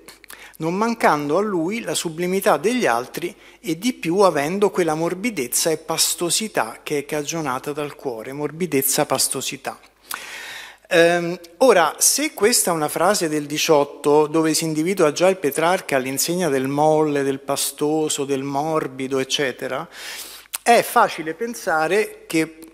non mancando a lui la sublimità degli altri e di più avendo quella morbidezza e pastosità che è cagionata dal cuore, morbidezza, pastosità. Ehm, ora, se questa è una frase del 18 dove si individua già il Petrarca all'insegna del molle, del pastoso, del morbido, eccetera, è facile pensare che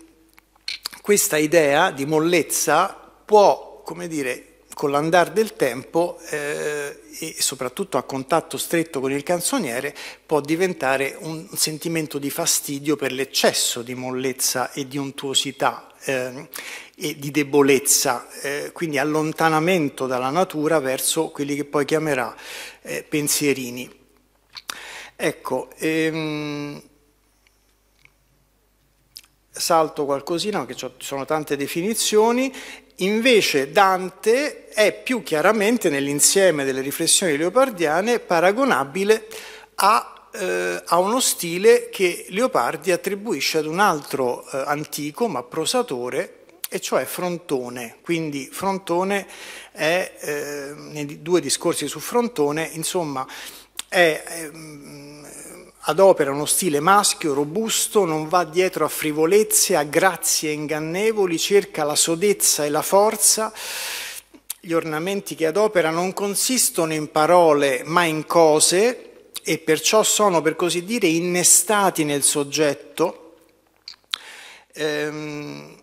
questa idea di mollezza può, come dire, con l'andare del tempo eh, e soprattutto a contatto stretto con il canzoniere può diventare un sentimento di fastidio per l'eccesso di mollezza e di untuosità eh, e di debolezza, eh, quindi allontanamento dalla natura verso quelli che poi chiamerà eh, pensierini. Ecco, ehm, salto qualcosina perché ci sono tante definizioni, invece Dante è più chiaramente nell'insieme delle riflessioni leopardiane paragonabile a, eh, a, uno stile che Leopardi attribuisce ad un altro eh, antico ma prosatore, e cioè Frontone. Quindi Frontone è, eh, nei due discorsi su Frontone, insomma, è... è ehm, adopera uno stile maschio, robusto, non va dietro a frivolezze, a grazie ingannevoli, cerca la sodezza e la forza. Gli ornamenti che adopera non consistono in parole ma in cose e perciò sono, per così dire, innestati nel soggetto ehm,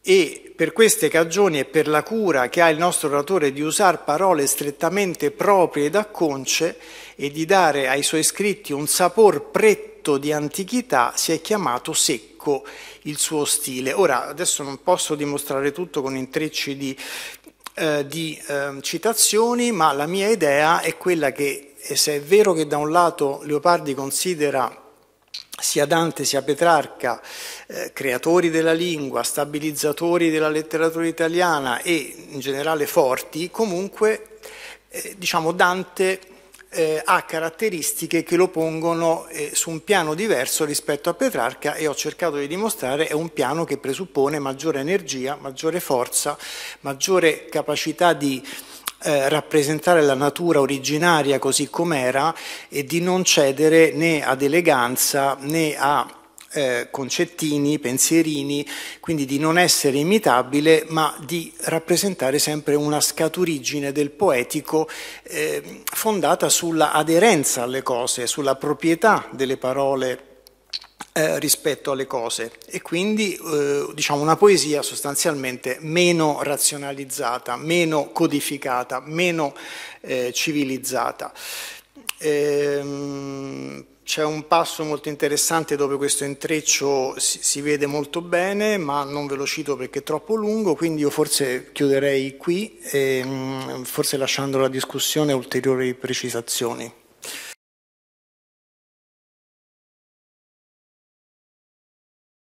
e per queste cagioni e per la cura che ha il nostro oratore di usare parole strettamente proprie ed acconce e di dare ai suoi scritti un sapor pretto di antichità, si è chiamato secco il suo stile. Ora, adesso non posso dimostrare tutto con intrecci di, eh, di eh, citazioni, ma la mia idea è quella che, se è vero che da un lato Leopardi considera sia Dante sia Petrarca, eh, creatori della lingua, stabilizzatori della letteratura italiana e in generale forti, comunque eh, diciamo Dante eh, ha caratteristiche che lo pongono eh, su un piano diverso rispetto a Petrarca e ho cercato di dimostrare è un piano che presuppone maggiore energia, maggiore forza, maggiore capacità di eh, rappresentare la natura originaria così com'era e di non cedere né ad eleganza né a eh, concettini, pensierini, quindi di non essere imitabile, ma di rappresentare sempre una scaturigine del poetico eh, fondata sulla aderenza alle cose, sulla proprietà delle parole eh, rispetto alle cose e quindi eh, diciamo una poesia sostanzialmente meno razionalizzata, meno codificata, meno eh, civilizzata. Ehm, c'è un passo molto interessante dove questo intreccio si, si, vede molto bene, ma non ve lo cito perché è troppo lungo, quindi io forse chiuderei qui, e, ehm, forse lasciando la discussione ulteriori precisazioni.